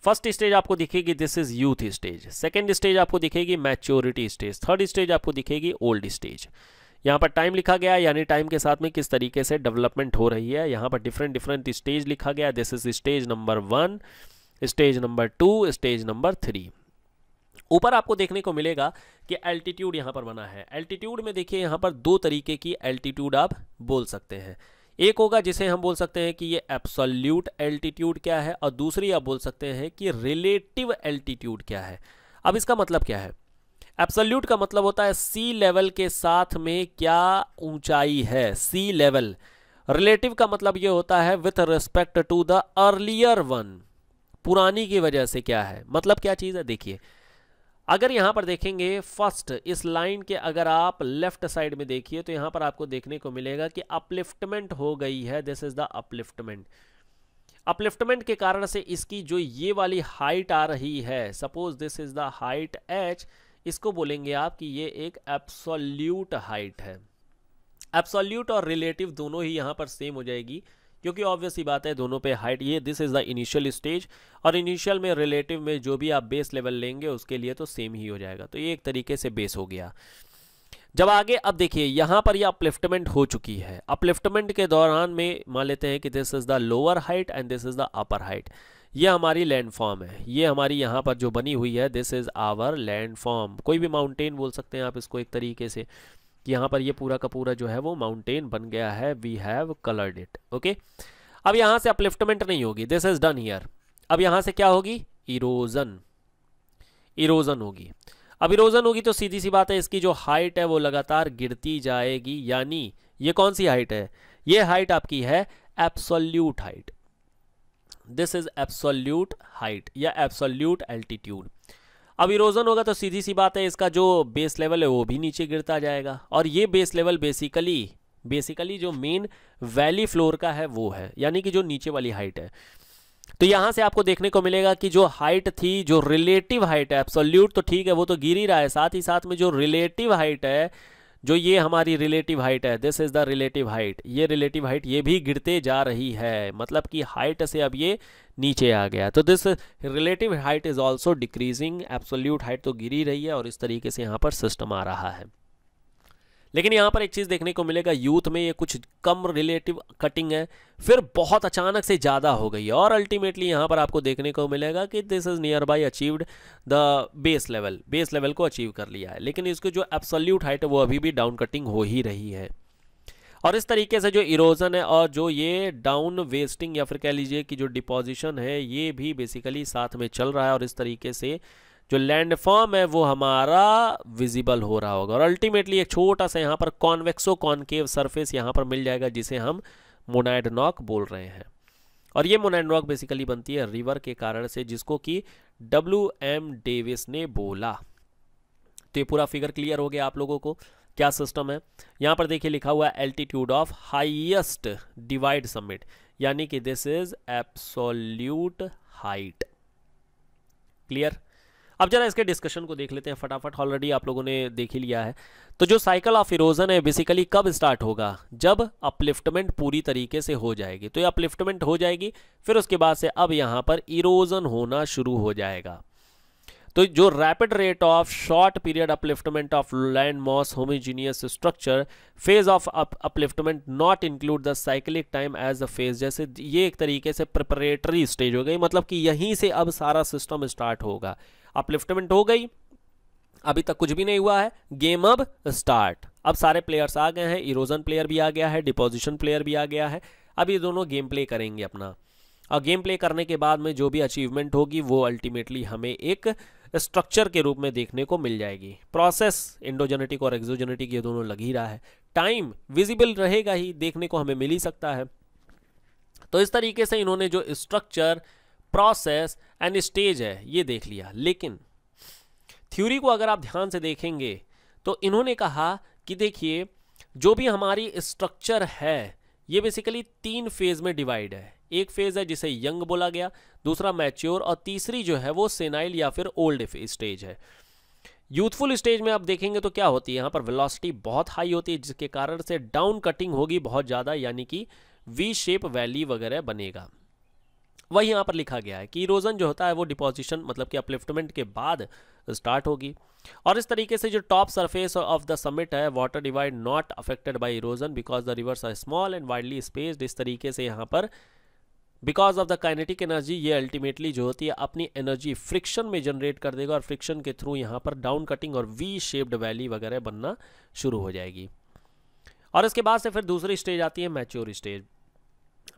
फर्स्ट स्टेज आपको दिखेगी this is youth stage second stage आपको दिखेगी मैच्योरिटी स्टेज थर्ड स्टेज आपको दिखेगी ओल्ड स्टेज यहाँ पर टाइम लिखा गया यानी टाइम के साथ में किस तरीके से डेवलपमेंट हो रही है यहाँ पर डिफरेंट डिफरेंट स्टेज लिखा गया this is stage number one stage number two stage number three ऊपर आपको देखने को मिलेगा कि एल्टीट्यूड यहाँ पर बना है एल्टीट्यूड में देखिए यहाँ पर दो तरीके की एल्टीट्यूड आप बोल सकते हैं एक होगा जिसे हम बोल सकते हैं कि ये एब्सोल्यूट एल्टीट्यूड क्या है और दूसरी आप बोल सकते हैं कि रिलेटिव एल्टीट्यूड क्या है अब इसका मतलब क्या है एब्सोल्यूट का मतलब होता है सी लेवल के साथ में क्या ऊंचाई है सी लेवल रिलेटिव का मतलब ये होता है with respect to the earlier one पुरानी की वजह से क्या है मतलब क्या चीज़ है देखिए अगर यहाँ पर देखेंगे फर्स्ट इस लाइन के अगर आप लेफ्ट साइड में देखिए तो यहाँ पर आपको देखने को मिलेगा कि अपलिफ्टमेंट हो गई है this is the upliftment upliftment के कारण से इसकी जो ये वाली हाइट आ रही है suppose this is the height H इसको बोलेंगे आप कि ये एक एप्सोल्यूट हाइट है एप्सोल्यूट और रिलेटिव दोनों ही यहाँ पर सेम हो जाएगी क्योंकि ऑब्वियस ही बात है दोनों पे हाइट ये this is the initial stage और इनिशियल में रिलेटिव में जो भी आप बेस लेवल लेंगे उसके लिए तो सेम ही हो जाएगा तो ये एक तरीके से बेस हो गया जब आगे अब देखिए यहाँ पर ये अपलिफ्टमेंट हो चुकी है अपलिफ्टमेंट के दौरान में मान लेते हैं कि this is the lower height and this is the upper height ये हमारी लैंड फॉर्म है ये हमारी यहाँ पर जो बनी हुई है this is our landform कोई भी माउंटेन बोल सकते हैं आप इसको एक तरीके से कि यहाँ पर ये पूरा का पूरा जो है वो माउंटेन बन गया है we have coloured it okay अब यहाँ से अपलिफ्टमेंट नहीं होगी दिस इज़ डन हीयर अब यहाँ से क्या होगी इरोजन इरोजन होगी अब इरोजन होगी तो सीधी सी बात है इसकी जो हाइट है वो लगातार गिरती जाएगी यानी ये कौन सी हाइट है ये हाइट आपकी है absolute height this is absolute height या एब्सोल्यूट एल्टीट्यूड अब इरोजन होगा तो सीधी सी बात है इसका जो बेस लेवल है वो भी नीचे गिरता जाएगा और ये बेस लेवल बेसिकली बेसिकली जो मेन वैली फ्लोर का है वो है यानी कि जो नीचे वाली हाइट है तो यहां से आपको देखने को मिलेगा कि जो हाइट थी जो रिलेटिव हाइट है एब्सोल्यूट तो ठीक है वो तो गिर ही रहा है साथ ही साथ में जो रिलेटिव हाइट है जो ये हमारी रिलेटिव हाइट है this is the relative height ये रिलेटिव हाइट ये भी गिरते जा रही है मतलब कि हाइट से अब ये नीचे आ गया तो this relative height is also decreasing absolute height तो गिरी रही है और इस तरीके से यहाँ पर सिस्टम आ रहा है लेकिन यहाँ पर एक चीज़ देखने को मिलेगा यूथ में ये कुछ कम रिलेटिव कटिंग है फिर बहुत अचानक से ज़्यादा हो गई और अल्टीमेटली यहाँ पर आपको देखने को मिलेगा कि this is near by achieved the base level base level को अचीव कर लिया है लेकिन इसकी जो एब्सोल्यूट हाइट है वो अभी भी डाउन कटिंग हो ही रही है और इस तरीके से जो इरोजन है और जो ये डाउन वेस्टिंग या फिर कह लीजिए कि जो डिपोजिशन है ये भी बेसिकली साथ में चल रहा है और इस तरीके से जो फॉर्म है वो हमारा विजिबल हो रहा होगा और अल्टीमेटली एक छोटा सा यहाँ पर कॉन्वेक्सो कॉन्केव सरफेस यहाँ पर मिल जाएगा जिसे हम मोनाइड नॉक बोल रहे हैं और ये मोनाइड नॉक बेसिकली बनती है रिवर के कारण से जिसको कि डब्ल्यू एम डेविस ने बोला तो ये पूरा फिगर क्लियर हो गया आप लोगों को क्या सिस्टम है यहाँ पर देखिए लिखा हुआ है altitude of highest divide summit यानी कि this is absolute height clear अब जरा इसके डिस्कशन को देख लेते हैं फटाफट ऑलरेडी आप लोगों ने देख ही लिया है तो जो साइकिल ऑफ इरोजन है बेसिकली कब स्टार्ट होगा जब अपलिफ्टमेंट पूरी तरीके से हो जाएगी तो ये अपलिफ्टमेंट हो जाएगी फिर उसके बाद से अब यहाँ पर इरोजन होना शुरू हो जाएगा तो जो rapid rate of short period upliftment of land mass homogeneous structure phase of upliftment not include the cyclic time as a phase जैसे ये एक तरीके से प्रिपरेटरी स्टेज हो गई मतलब कि यहीं से अब सारा सिस्टम स्टार्ट होगा अपलिफ्टमेंट हो गई अभी तक कुछ भी नहीं हुआ है गेम अब स्टार्ट अब सारे प्लेयर्स आ गए हैं इरोजन प्लेयर भी आ गया है डिपोजिशन प्लेयर भी आ गया है अब ये दोनों गेम प्ले करेंगे अपना और गेम प्ले करने के बाद में जो भी अचीवमेंट होगी वो अल्टीमेटली हमें एक स्ट्रक्चर के रूप में देखने को मिल जाएगी प्रोसेस इंडोजेनेटिक और एक्सोजेनेटिक ये दोनों लग ही रहा है टाइम विजिबल रहेगा ही देखने को हमें मिल ही सकता है तो इस तरीके से इन्होंने जो स्ट्रक्चर प्रोसेस एंड स्टेज है ये देख लिया लेकिन थ्योरी को अगर आप ध्यान से देखेंगे तो इन्होंने कहा कि देखिए जो भी हमारी स्ट्रक्चर है ये बेसिकली तीन फेज में डिवाइड है एक फेज है जिसे यंग बोला गया दूसरा मैच्योर और तीसरी जो है वो सेनाइल या फिर ओल्ड स्टेज है यूथफुल स्टेज में आप देखेंगे तो क्या होती है यहाँ पर वेलोसिटी बहुत हाई होती है जिसके कारण से डाउन कटिंग होगी बहुत ज़्यादा यानी कि वी शेप वैली वगैरह बनेगा वही यहाँ पर लिखा गया है कि इरोजन जो होता है वो डिपोजिशन मतलब कि अपलिफ्टमेंट के बाद स्टार्ट होगी और इस तरीके से जो top surface of the summit है water divide not affected by erosion because the rivers are small and widely spaced इस तरीके से यहाँ पर because of the kinetic energy ये अल्टीमेटली जो होती है अपनी एनर्जी फ्रिक्शन में जनरेट कर देगा और फ्रिक्शन के थ्रू यहाँ पर डाउन कटिंग और वी शेप्ड वैली वगैरह बनना शुरू हो जाएगी और इसके बाद से फिर दूसरी स्टेज आती है मैच्योर स्टेज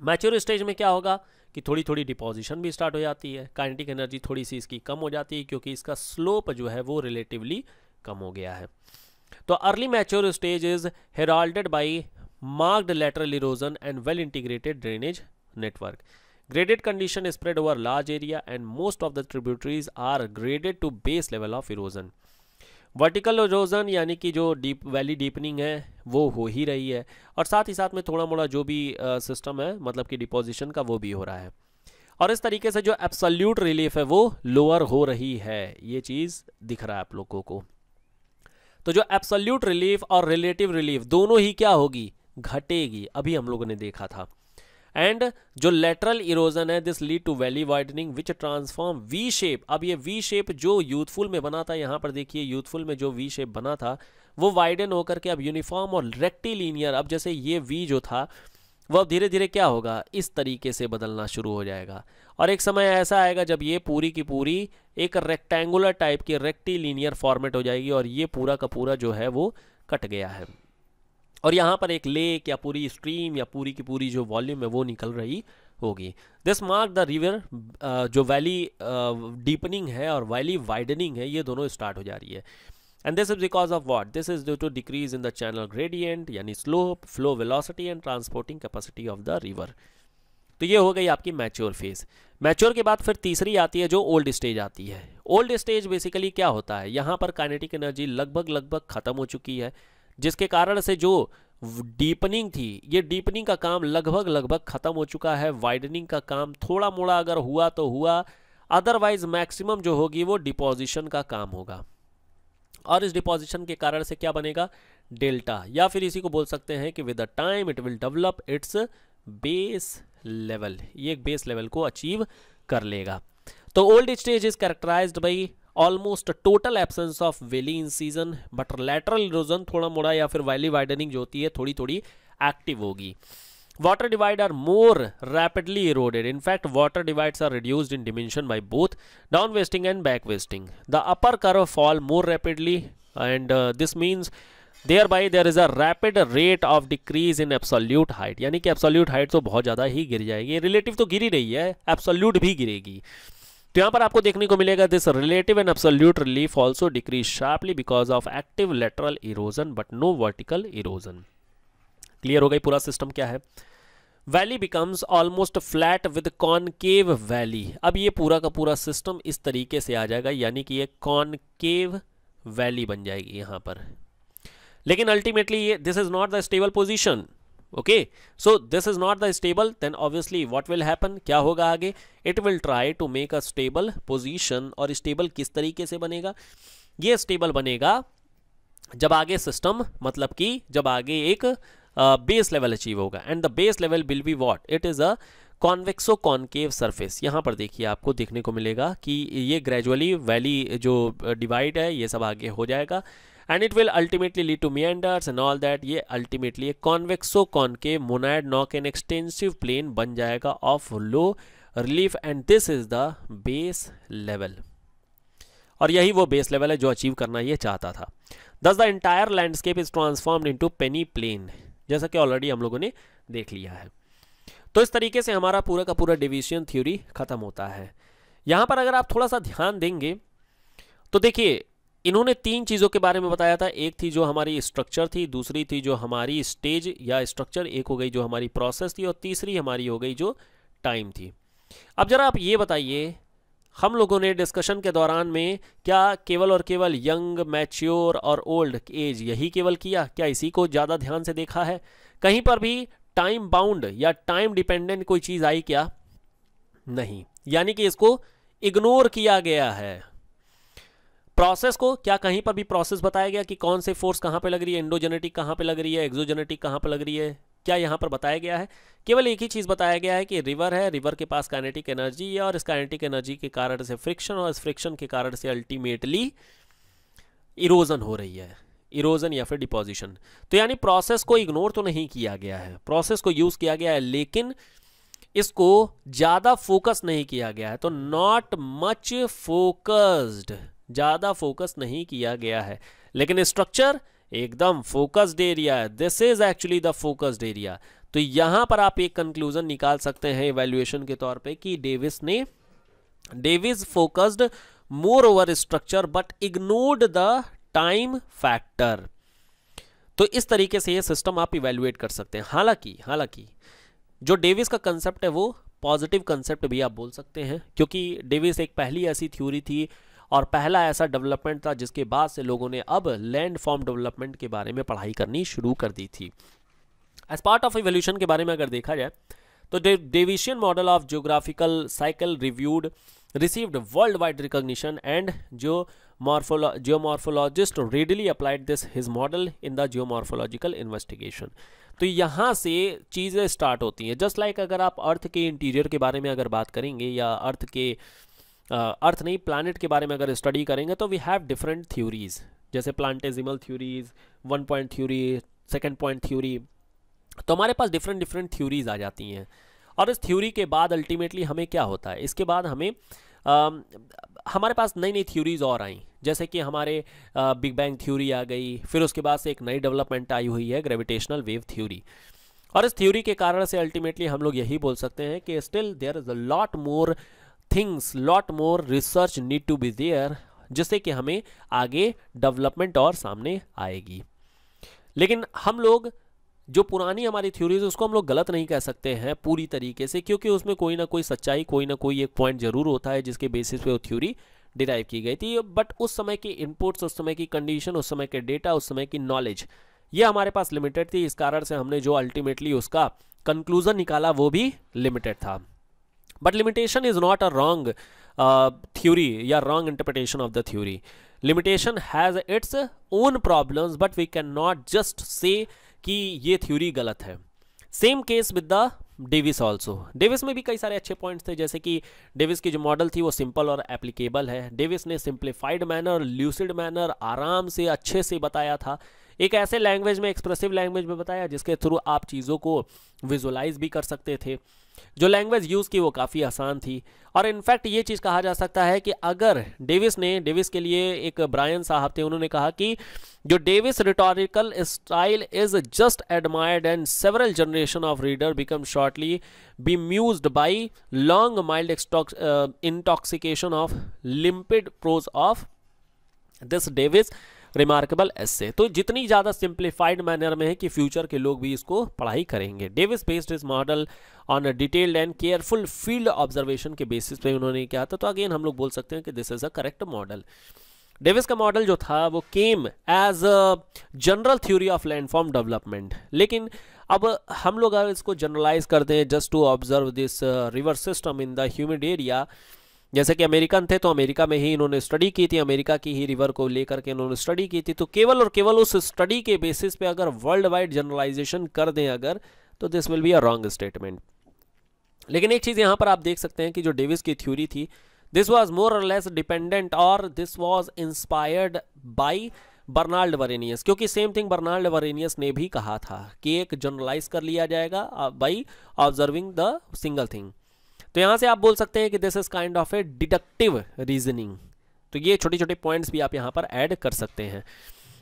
मैच्योर स्टेज में क्या होगा कि थोड़ी थोड़ी डिपोजिशन भी स्टार्ट हो जाती है काइनेटिक एनर्जी थोड़ी सी इसकी कम हो जाती है क्योंकि इसका स्लोप जो है वो रिलेटिवली कम हो गया है तो early mature stage is heralded by marked lateral erosion and well integrated drainage network graded condition spread over large area and most of the tributaries are graded to base level of erosion vertical erosion यानी कि जो deep valley deepening है वो हो ही रही है और साथ ही साथ में थोड़ा मोड़ा जो भी सिस्टम है मतलब कि डिपोजिशन का वो भी हो रहा है और इस तरीके से जो एप्सल्यूट रिलीफ है वो लोअर हो रही है ये चीज़ दिख रहा है आप लोगों को तो जो एप्सल्यूट रिलीफ और रिलेटिव रिलीफ दोनों ही क्या होगी घटेगी अभी हम लोगों ने देखा था एंड जो लेटरल इरोजन है this lead to valley widening which transform V shape अब ये वी शेप जो यूथफुल में बना था यहाँ पर देखिए यूथफुल में जो वी शेप बना था वो वाइडन होकर के अब यूनिफॉर्म और रेक्टिलीनियर अब जैसे ये वी जो था वह धीरे धीरे क्या होगा इस तरीके से बदलना शुरू हो जाएगा और एक समय ऐसा आएगा जब ये पूरी की पूरी एक रेक्टेंगुलर टाइप की रेक्टिलीनियर फॉर्मेट हो जाएगी और ये पूरा का पूरा जो है वो कट गया है और यहाँ पर एक लेक या पूरी स्ट्रीम या पूरी की पूरी जो वॉल्यूम है वो निकल रही होगी दिस मार्क द रिवर जो वैली डीपनिंग uh, है और वैली वाइडनिंग है ये दोनों स्टार्ट हो जा रही है and this is because of what this is due to decrease in the channel gradient यानी slope flow velocity and transporting capacity of the river तो ये हो गई आपकी मैच्योर फेज मैच्योर के बाद फिर तीसरी आती है जो ओल्ड स्टेज आती है ओल्ड स्टेज बेसिकली क्या होता है यहाँ पर काइनेटिक एनर्जी लगभग लगभग खत्म हो चुकी है जिसके कारण से जो डीपनिंग थी ये डीपनिंग का काम लगभग लगभग खत्म हो चुका है वाइडनिंग का काम थोड़ा मोड़ा अगर हुआ तो हुआ अदरवाइज मैक्सिमम जो होगी वो डिपोजिशन का काम होगा और इस डिपोजिशन के कारण से क्या बनेगा डेल्टा या फिर इसी को बोल सकते हैं कि with the time it will develop its base level ये बेस लेवल को अचीव कर लेगा तो old stage is characterized by almost total absence of valley incision but lateral erosion थोड़ा मोड़ा या फिर वैली वाइडनिंग जो होती है थोड़ी थोड़ी एक्टिव होगी water divide are more rapidly eroded in fact water divide are reduce in dimension by both down wasting and back wasting the upper curve fall more rapidly and this means thereby there is a rapid rate of decrease in absolute height यानी कि absolute height तो बहुत ज़्यादा ही गिर जाएगी relative तो गिरी रही है एब्सोल्यूट भी गिरेगी तो यहां पर आपको देखने को मिलेगा this relative and absolute relief also decrease sharply because of active lateral erosion but no vertical erosion clear हो गई पूरा सिस्टम क्या है valley becomes almost flat with concave valley अब ये पूरा का पूरा सिस्टम इस तरीके से आ जाएगा यानी कि ये कॉनकेव वैली बन जाएगी यहां पर लेकिन अल्टीमेटली ये this is not the stable position okay so this is not the stable then obviously what will happen क्या होगा आगे it will try to make a stable position और स्टेबल किस तरीके से बनेगा ये स्टेबल बनेगा जब आगे सिस्टम मतलब कि जब आगे एक बेस लेवल अचीव होगा and the base level will be what it is a convexo concave surface यहाँ पर देखिए आपको देखने को मिलेगा कि ये ग्रेजुअली वैली जो डिवाइड है ये सब आगे हो जाएगा and it will ultimately lead to meanders and all that ये ultimately convexo concave monadnock an extensive plain बन जाएगा of low relief and this is the base level और यही वो बेस लेवल है जो अचीव करना ये चाहता था thus the entire landscape is transform into peneplain जैसा कि ऑलरेडी हम लोगों ने देख लिया है तो इस तरीके से हमारा पूरा का पूरा डिविशन थ्योरी खत्म होता है यहाँ पर अगर आप थोड़ा सा ध्यान देंगे तो देखिए इन्होंने तीन चीज़ों के बारे में बताया था एक थी जो हमारी स्ट्रक्चर थी दूसरी थी जो हमारी स्टेज या स्ट्रक्चर एक हो गई जो हमारी प्रोसेस थी और तीसरी हमारी हो गई जो टाइम थी अब ज़रा आप ये बताइए हम लोगों ने डिस्कशन के दौरान में क्या केवल और केवल यंग मैच्योर और ओल्ड एज यही केवल किया क्या इसी को ज़्यादा ध्यान से देखा है कहीं पर भी टाइम बाउंड या टाइम डिपेंडेंट कोई चीज़ आई क्या नहीं यानी कि इसको इग्नोर किया गया है प्रोसेस को क्या कहीं पर भी प्रोसेस बताया गया कि कौन से फोर्स कहाँ पे लग रही है इंडोजेनेटिक कहाँ पे लग रही है एक्जोजेनेटिक कहाँ पे लग रही है क्या यहाँ पर बताया गया है केवल एक ही चीज़ बताया गया है कि रिवर है रिवर के पास काइनेटिक एनर्जी है और इस काइनेटिक एनर्जी के कारण से फ्रिक्शन और इस फ्रिक्शन के कारण से अल्टीमेटली इरोजन हो रही है इरोजन या फिर डिपोजिशन तो यानी प्रोसेस को इग्नोर तो नहीं किया गया है प्रोसेस को यूज़ किया गया है लेकिन इसको ज़्यादा फोकस नहीं किया गया है तो नॉट मच फोकस्ड ज़्यादा फोकस नहीं किया गया है लेकिन स्ट्रक्चर एकदम फोकस्ड एरिया है this is actually the focused area तो यहाँ पर आप एक कंक्लूजन निकाल सकते हैं इवेल्युएशन के तौर पे कि डेविस ने Davis focused more over structure but ignored the time factor तो इस तरीके से ये सिस्टम आप इवेल्युएट कर सकते हैं हालांकि हालांकि जो डेविस का कंसेप्ट है वो पॉजिटिव कंसेप्ट भी आप बोल सकते हैं क्योंकि डेविस एक पहली ऐसी थ्योरी थी और पहला ऐसा डेवलपमेंट था जिसके बाद से लोगों ने अब लैंड फॉर्म डेवलपमेंट के बारे में पढ़ाई करनी शुरू कर दी थी एज पार्ट ऑफ एवोल्यूशन के बारे में अगर देखा जाए तो Davisian model of geographical cycle reviewed received worldwide recognition and geomorpholo geomorphologist readily applied this his model in the geomorphological investigation तो यहाँ से चीज़ें स्टार्ट होती हैं जस्ट लाइक अगर आप अर्थ के इंटीरियर के बारे में अगर बात करेंगे या अर्थ के अर्थ नहीं प्लानट के बारे में अगर स्टडी करेंगे तो वी हैव डिफरेंट थ्योरीज जैसे planetesimal theories one point theory second point theory तो हमारे पास डिफरेंट डिफरेंट थ्योरीज आ जाती हैं और इस थ्योरी के बाद अल्टीमेटली हमें क्या होता है इसके बाद हमें आ, हमारे पास नई नई थ्योरीज और आई जैसे कि हमारे बिग बैंग थ्योरी आ गई फिर उसके बाद से एक नई डेवलपमेंट आई हुई है ग्रेविटेशनल वेव थ्योरी और इस थ्योरी के कारण से अल्टीमेटली हम लोग यही बोल सकते हैं कि still there is a lot more things lot more research need to be there जिससे कि हमें आगे डेवलपमेंट और सामने आएगी लेकिन हम लोग जो पुरानी हमारी थ्योरीज उसको हम लोग गलत नहीं कह सकते हैं पूरी तरीके से क्योंकि उसमें कोई ना कोई सच्चाई कोई ना कोई एक पॉइंट जरूर होता है जिसके बेसिस पे वो थ्योरी डिराइव की गई थी बट उस समय की इनपुट्स उस समय की कंडीशन उस समय के डेटा उस समय की नॉलेज ये हमारे पास लिमिटेड थी इस कारण से हमने जो अल्टीमेटली उसका कंक्लूजन निकाला वो भी लिमिटेड था but limitation is not a wrong theory या wrong interpretation of the theory limitation has its own problem but we can not just say कि ये थ्योरी गलत है same case with the Davis also Davis में भी कई सारे अच्छे पॉइंट्स थे जैसे कि डेविस की जो मॉडल थी वो सिंपल और एप्लीकेबल है डेविस ने सिंप्लीफाइड मैनर ल्यूसिड मैनर आराम से अच्छे से बताया था एक ऐसे लैंग्वेज में एक्सप्रेसिव लैंग्वेज में बताया जिसके थ्रू आप चीज़ों को विजुलाइज भी कर सकते थे जो लैंग्वेज यूज़ की वो काफ़ी आसान थी और इनफैक्ट ये चीज़ कहा जा सकता है कि अगर डेविस ने डेविस के लिए एक ब्रायन साहब थे उन्होंने कहा कि जो Davis rhetorical style is just admired and several generation of reader become shortly be muse by long mild intoxication of limpid prose of this Davis remarkable as तो जितनी ज़्यादा सिंप्लीफाइड मैनर में है कि फ्यूचर के लोग भी इसको पढ़ाई करेंगे डेविस बेस्ड इस model on detailed and careful field observation के बेसिस पे उन्होंने क्या था तो अगेन हम लोग बोल सकते हैं कि this is a correct model Davis का मॉडल जो था वो came as a general theory of landform development लेकिन अब हम लोग अगर इसको जनरलाइज करते हैं just to observe this river system in the humid area जैसे कि अमेरिकन थे तो अमेरिका में ही इन्होंने स्टडी की थी अमेरिका की ही रिवर को लेकर के इन्होंने स्टडी की थी तो केवल और केवल उस स्टडी के बेसिस पे अगर वर्ल्ड वाइड जनरलाइजेशन कर दें अगर तो this will be a wrong statement लेकिन एक चीज़ यहाँ पर आप देख सकते हैं कि जो डेविस की थ्योरी थी दिस वॉज मोर और लेस डिपेंडेंट और this was inspired by Bernhard Varenius क्योंकि सेम थिंग बर्नाल्ड वरेनियस ने भी कहा था कि एक जनरलाइज कर लिया जाएगा by observing the single thing तो यहां से आप बोल सकते हैं कि this is kind of a deductive reasoning तो ये छोटे छोटे पॉइंट्स भी आप यहाँ पर ऐड कर सकते हैं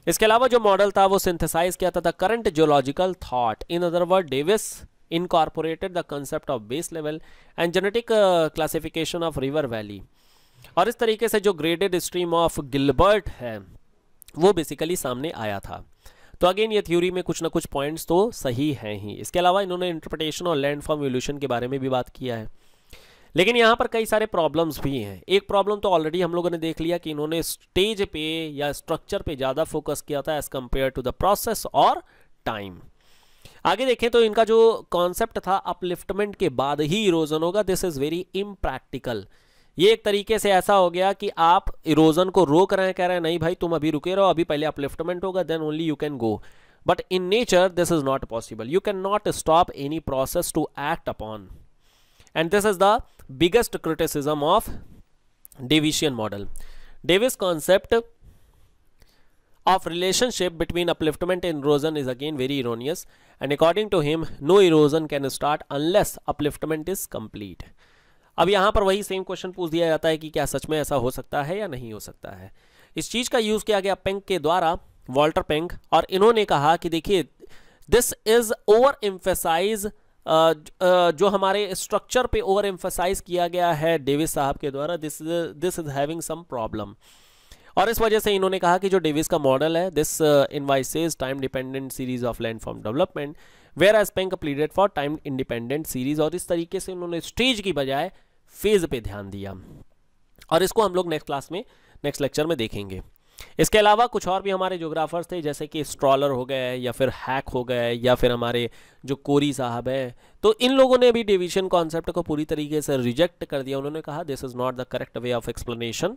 इसके अलावा जो मॉडल था वो सिंथेसाइज किया था the current geological thought in other word Davis incorporated the concept of base level and genetic classification of river valley और इस तरीके से जो ग्रेडेड स्ट्रीम ऑफ गिलबर्ट है वो बेसिकली सामने आया था तो अगेन ये थ्योरी में कुछ ना कुछ पॉइंट्स तो सही हैं ही इसके अलावा इन्होंने इंटरप्रिटेशन और फॉर्म वोल्यूशन के बारे में भी बात किया है लेकिन यहाँ पर कई सारे प्रॉब्लम्स भी हैं एक प्रॉब्लम तो ऑलरेडी हम लोगों ने देख लिया कि इन्होंने स्टेज पे या स्ट्रक्चर पे ज़्यादा फोकस किया था as compare to the process और टाइम आगे देखें तो इनका जो कॉन्सेप्ट था अपलिफ्टमेंट के बाद ही इरोजन होगा दिस इज़ वेरी इम्प्रैक्टिकल ये एक तरीके से ऐसा हो गया कि आप इरोजन को रोक रहे हैं कह रहे हैं नहीं भाई तुम अभी रुके रहो अभी पहले अपलिफ्टमेंट होगा then only you can go but in nature this is not possible you can not stop any process to act upon and this is the biggest criticism of Davisian model. Davis concept of relationship between upliftment and erosion is again very erroneous and according to him no erosion can start unless upliftment is complete. अब यहाँ पर वही same question पूछ दिया जाता है कि क्या सच में ऐसा हो सकता है या नहीं हो सकता है इस चीज़ का यूज़ किया गया पेंक के द्वारा वॉल्टर पेंक और इन्होंने कहा कि देखिए दिस इज ओवर एम्फेसाइज जो हमारे स्ट्रक्चर पे ओवर एम्फोसाइज किया गया है डेविस साहब के द्वारा this this is having some problem और इस वजह से इन्होंने कहा कि जो डेविस का मॉडल है this envisages time dependent series of land form development where as Penck pleaded for time independent series और इस तरीके से उन्होंने स्टेज की बजाय फेज पे ध्यान दिया और इसको हम लोग नेक्स्ट क्लास में नेक्स्ट लेक्चर में देखेंगे इसके अलावा कुछ और भी हमारे जोग्राफर्स थे जैसे कि स्ट्रॉलर हो गए या फिर हैक हो गए या फिर हमारे जो कोरी साहब हैं तो इन लोगों ने भी डिवीजन कॉन्सेप्ट को पूरी तरीके से रिजेक्ट कर दिया उन्होंने कहा this is not the correct way of explanation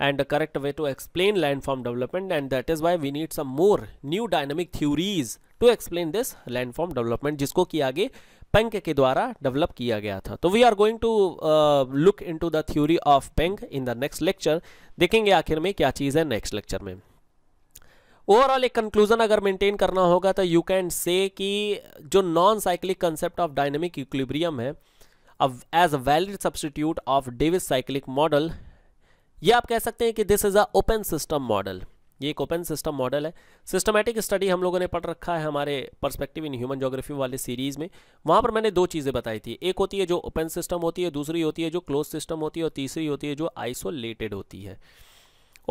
and the correct way to explain land form development and that is why we need some more new dynamic theories to explain this land form development जिसको कि आगे Penck के द्वारा develop किया गया था तो we are going to look into the theory of Penck in the next lecture देखेंगे आखिर में क्या चीज़ है नेक्स्ट लेक्चर में ओवरऑल एक कंक्लूजन अगर मेंटेन करना होगा तो यू कैन से कि जो non cyclic concept of dynamic equilibrium है as a valid substitute of Davis cyclic model ये आप कह सकते हैं कि this is a open system model ये एक ओपन सिस्टम मॉडल है सिस्टमैटिक स्टडी हम लोगों ने पढ़ रखा है हमारे पर्सपेक्टिव इन ह्यूमन जोग्राफी वाले सीरीज़ में वहाँ पर मैंने दो चीज़ें बताई थी एक होती है जो ओपन सिस्टम होती है दूसरी होती है जो क्लोज सिस्टम होती है और तीसरी होती है जो आइसोलेटेड होती है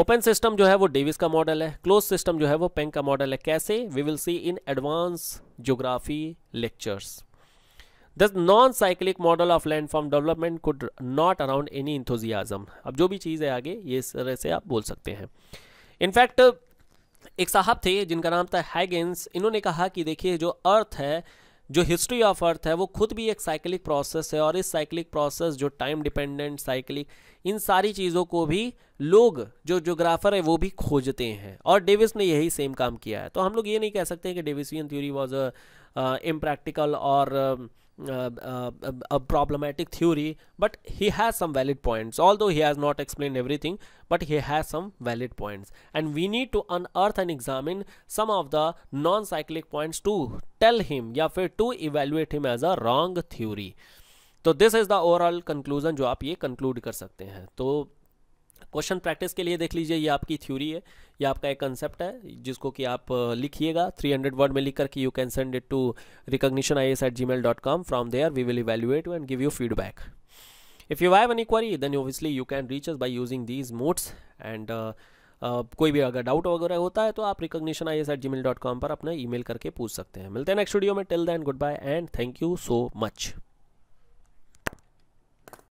ओपन सिस्टम जो है वो डेविस का मॉडल है क्लोज सिस्टम जो है वो पेंक का मॉडल है कैसे we will see in advance geography lectures this non cyclic model of land form development could not around any enthusiasm अब जो भी चीज़ है आगे ये इस तरह से आप बोल सकते हैं इनफैक्ट एक साहब थे जिनका नाम था हैगेंस इन्होंने कहा कि देखिए जो अर्थ है जो हिस्ट्री ऑफ अर्थ है वो खुद भी एक साइकिलिक प्रोसेस है और इस साइकिलिक प्रोसेस जो टाइम डिपेंडेंट साइकिलिक इन सारी चीज़ों को भी लोग जो जोग्राफर है वो भी खोजते हैं और डेविस ने यही सेम काम किया है तो हम लोग ये नहीं कह सकते कि डेविसियन थ्योरी वॉज इम्प्रैक्टिकल और uh, uh, a problematic theory but he has some valid points although he has not explained everything but he has some valid points and we need to unearth and examine some of the non-cyclic points to tell him ya fir to evaluate him as a wrong theory तो this is the overall conclusion जो आप ये conclude कर सकते हैं तो question practice के लिए देख लीजिए ये आपकी थ्योरी है ये आपका एक कंसेप्ट है जिसको कि आप लिखिएगा 300 वर्ड में लिख करके you can send it to recognition I S at ji mail dot com from there we will evaluate and give you feedback if you have any query then obviously you can reach us by using these modes and कोई भी अगर doubt वगैरह होता है तो आप recognition I S at ji mail dot com पर अपना ई मेल करके पूछ सकते हैं मिलते हैं नेक्स्ट वीडियो में till then good bye and thank you so much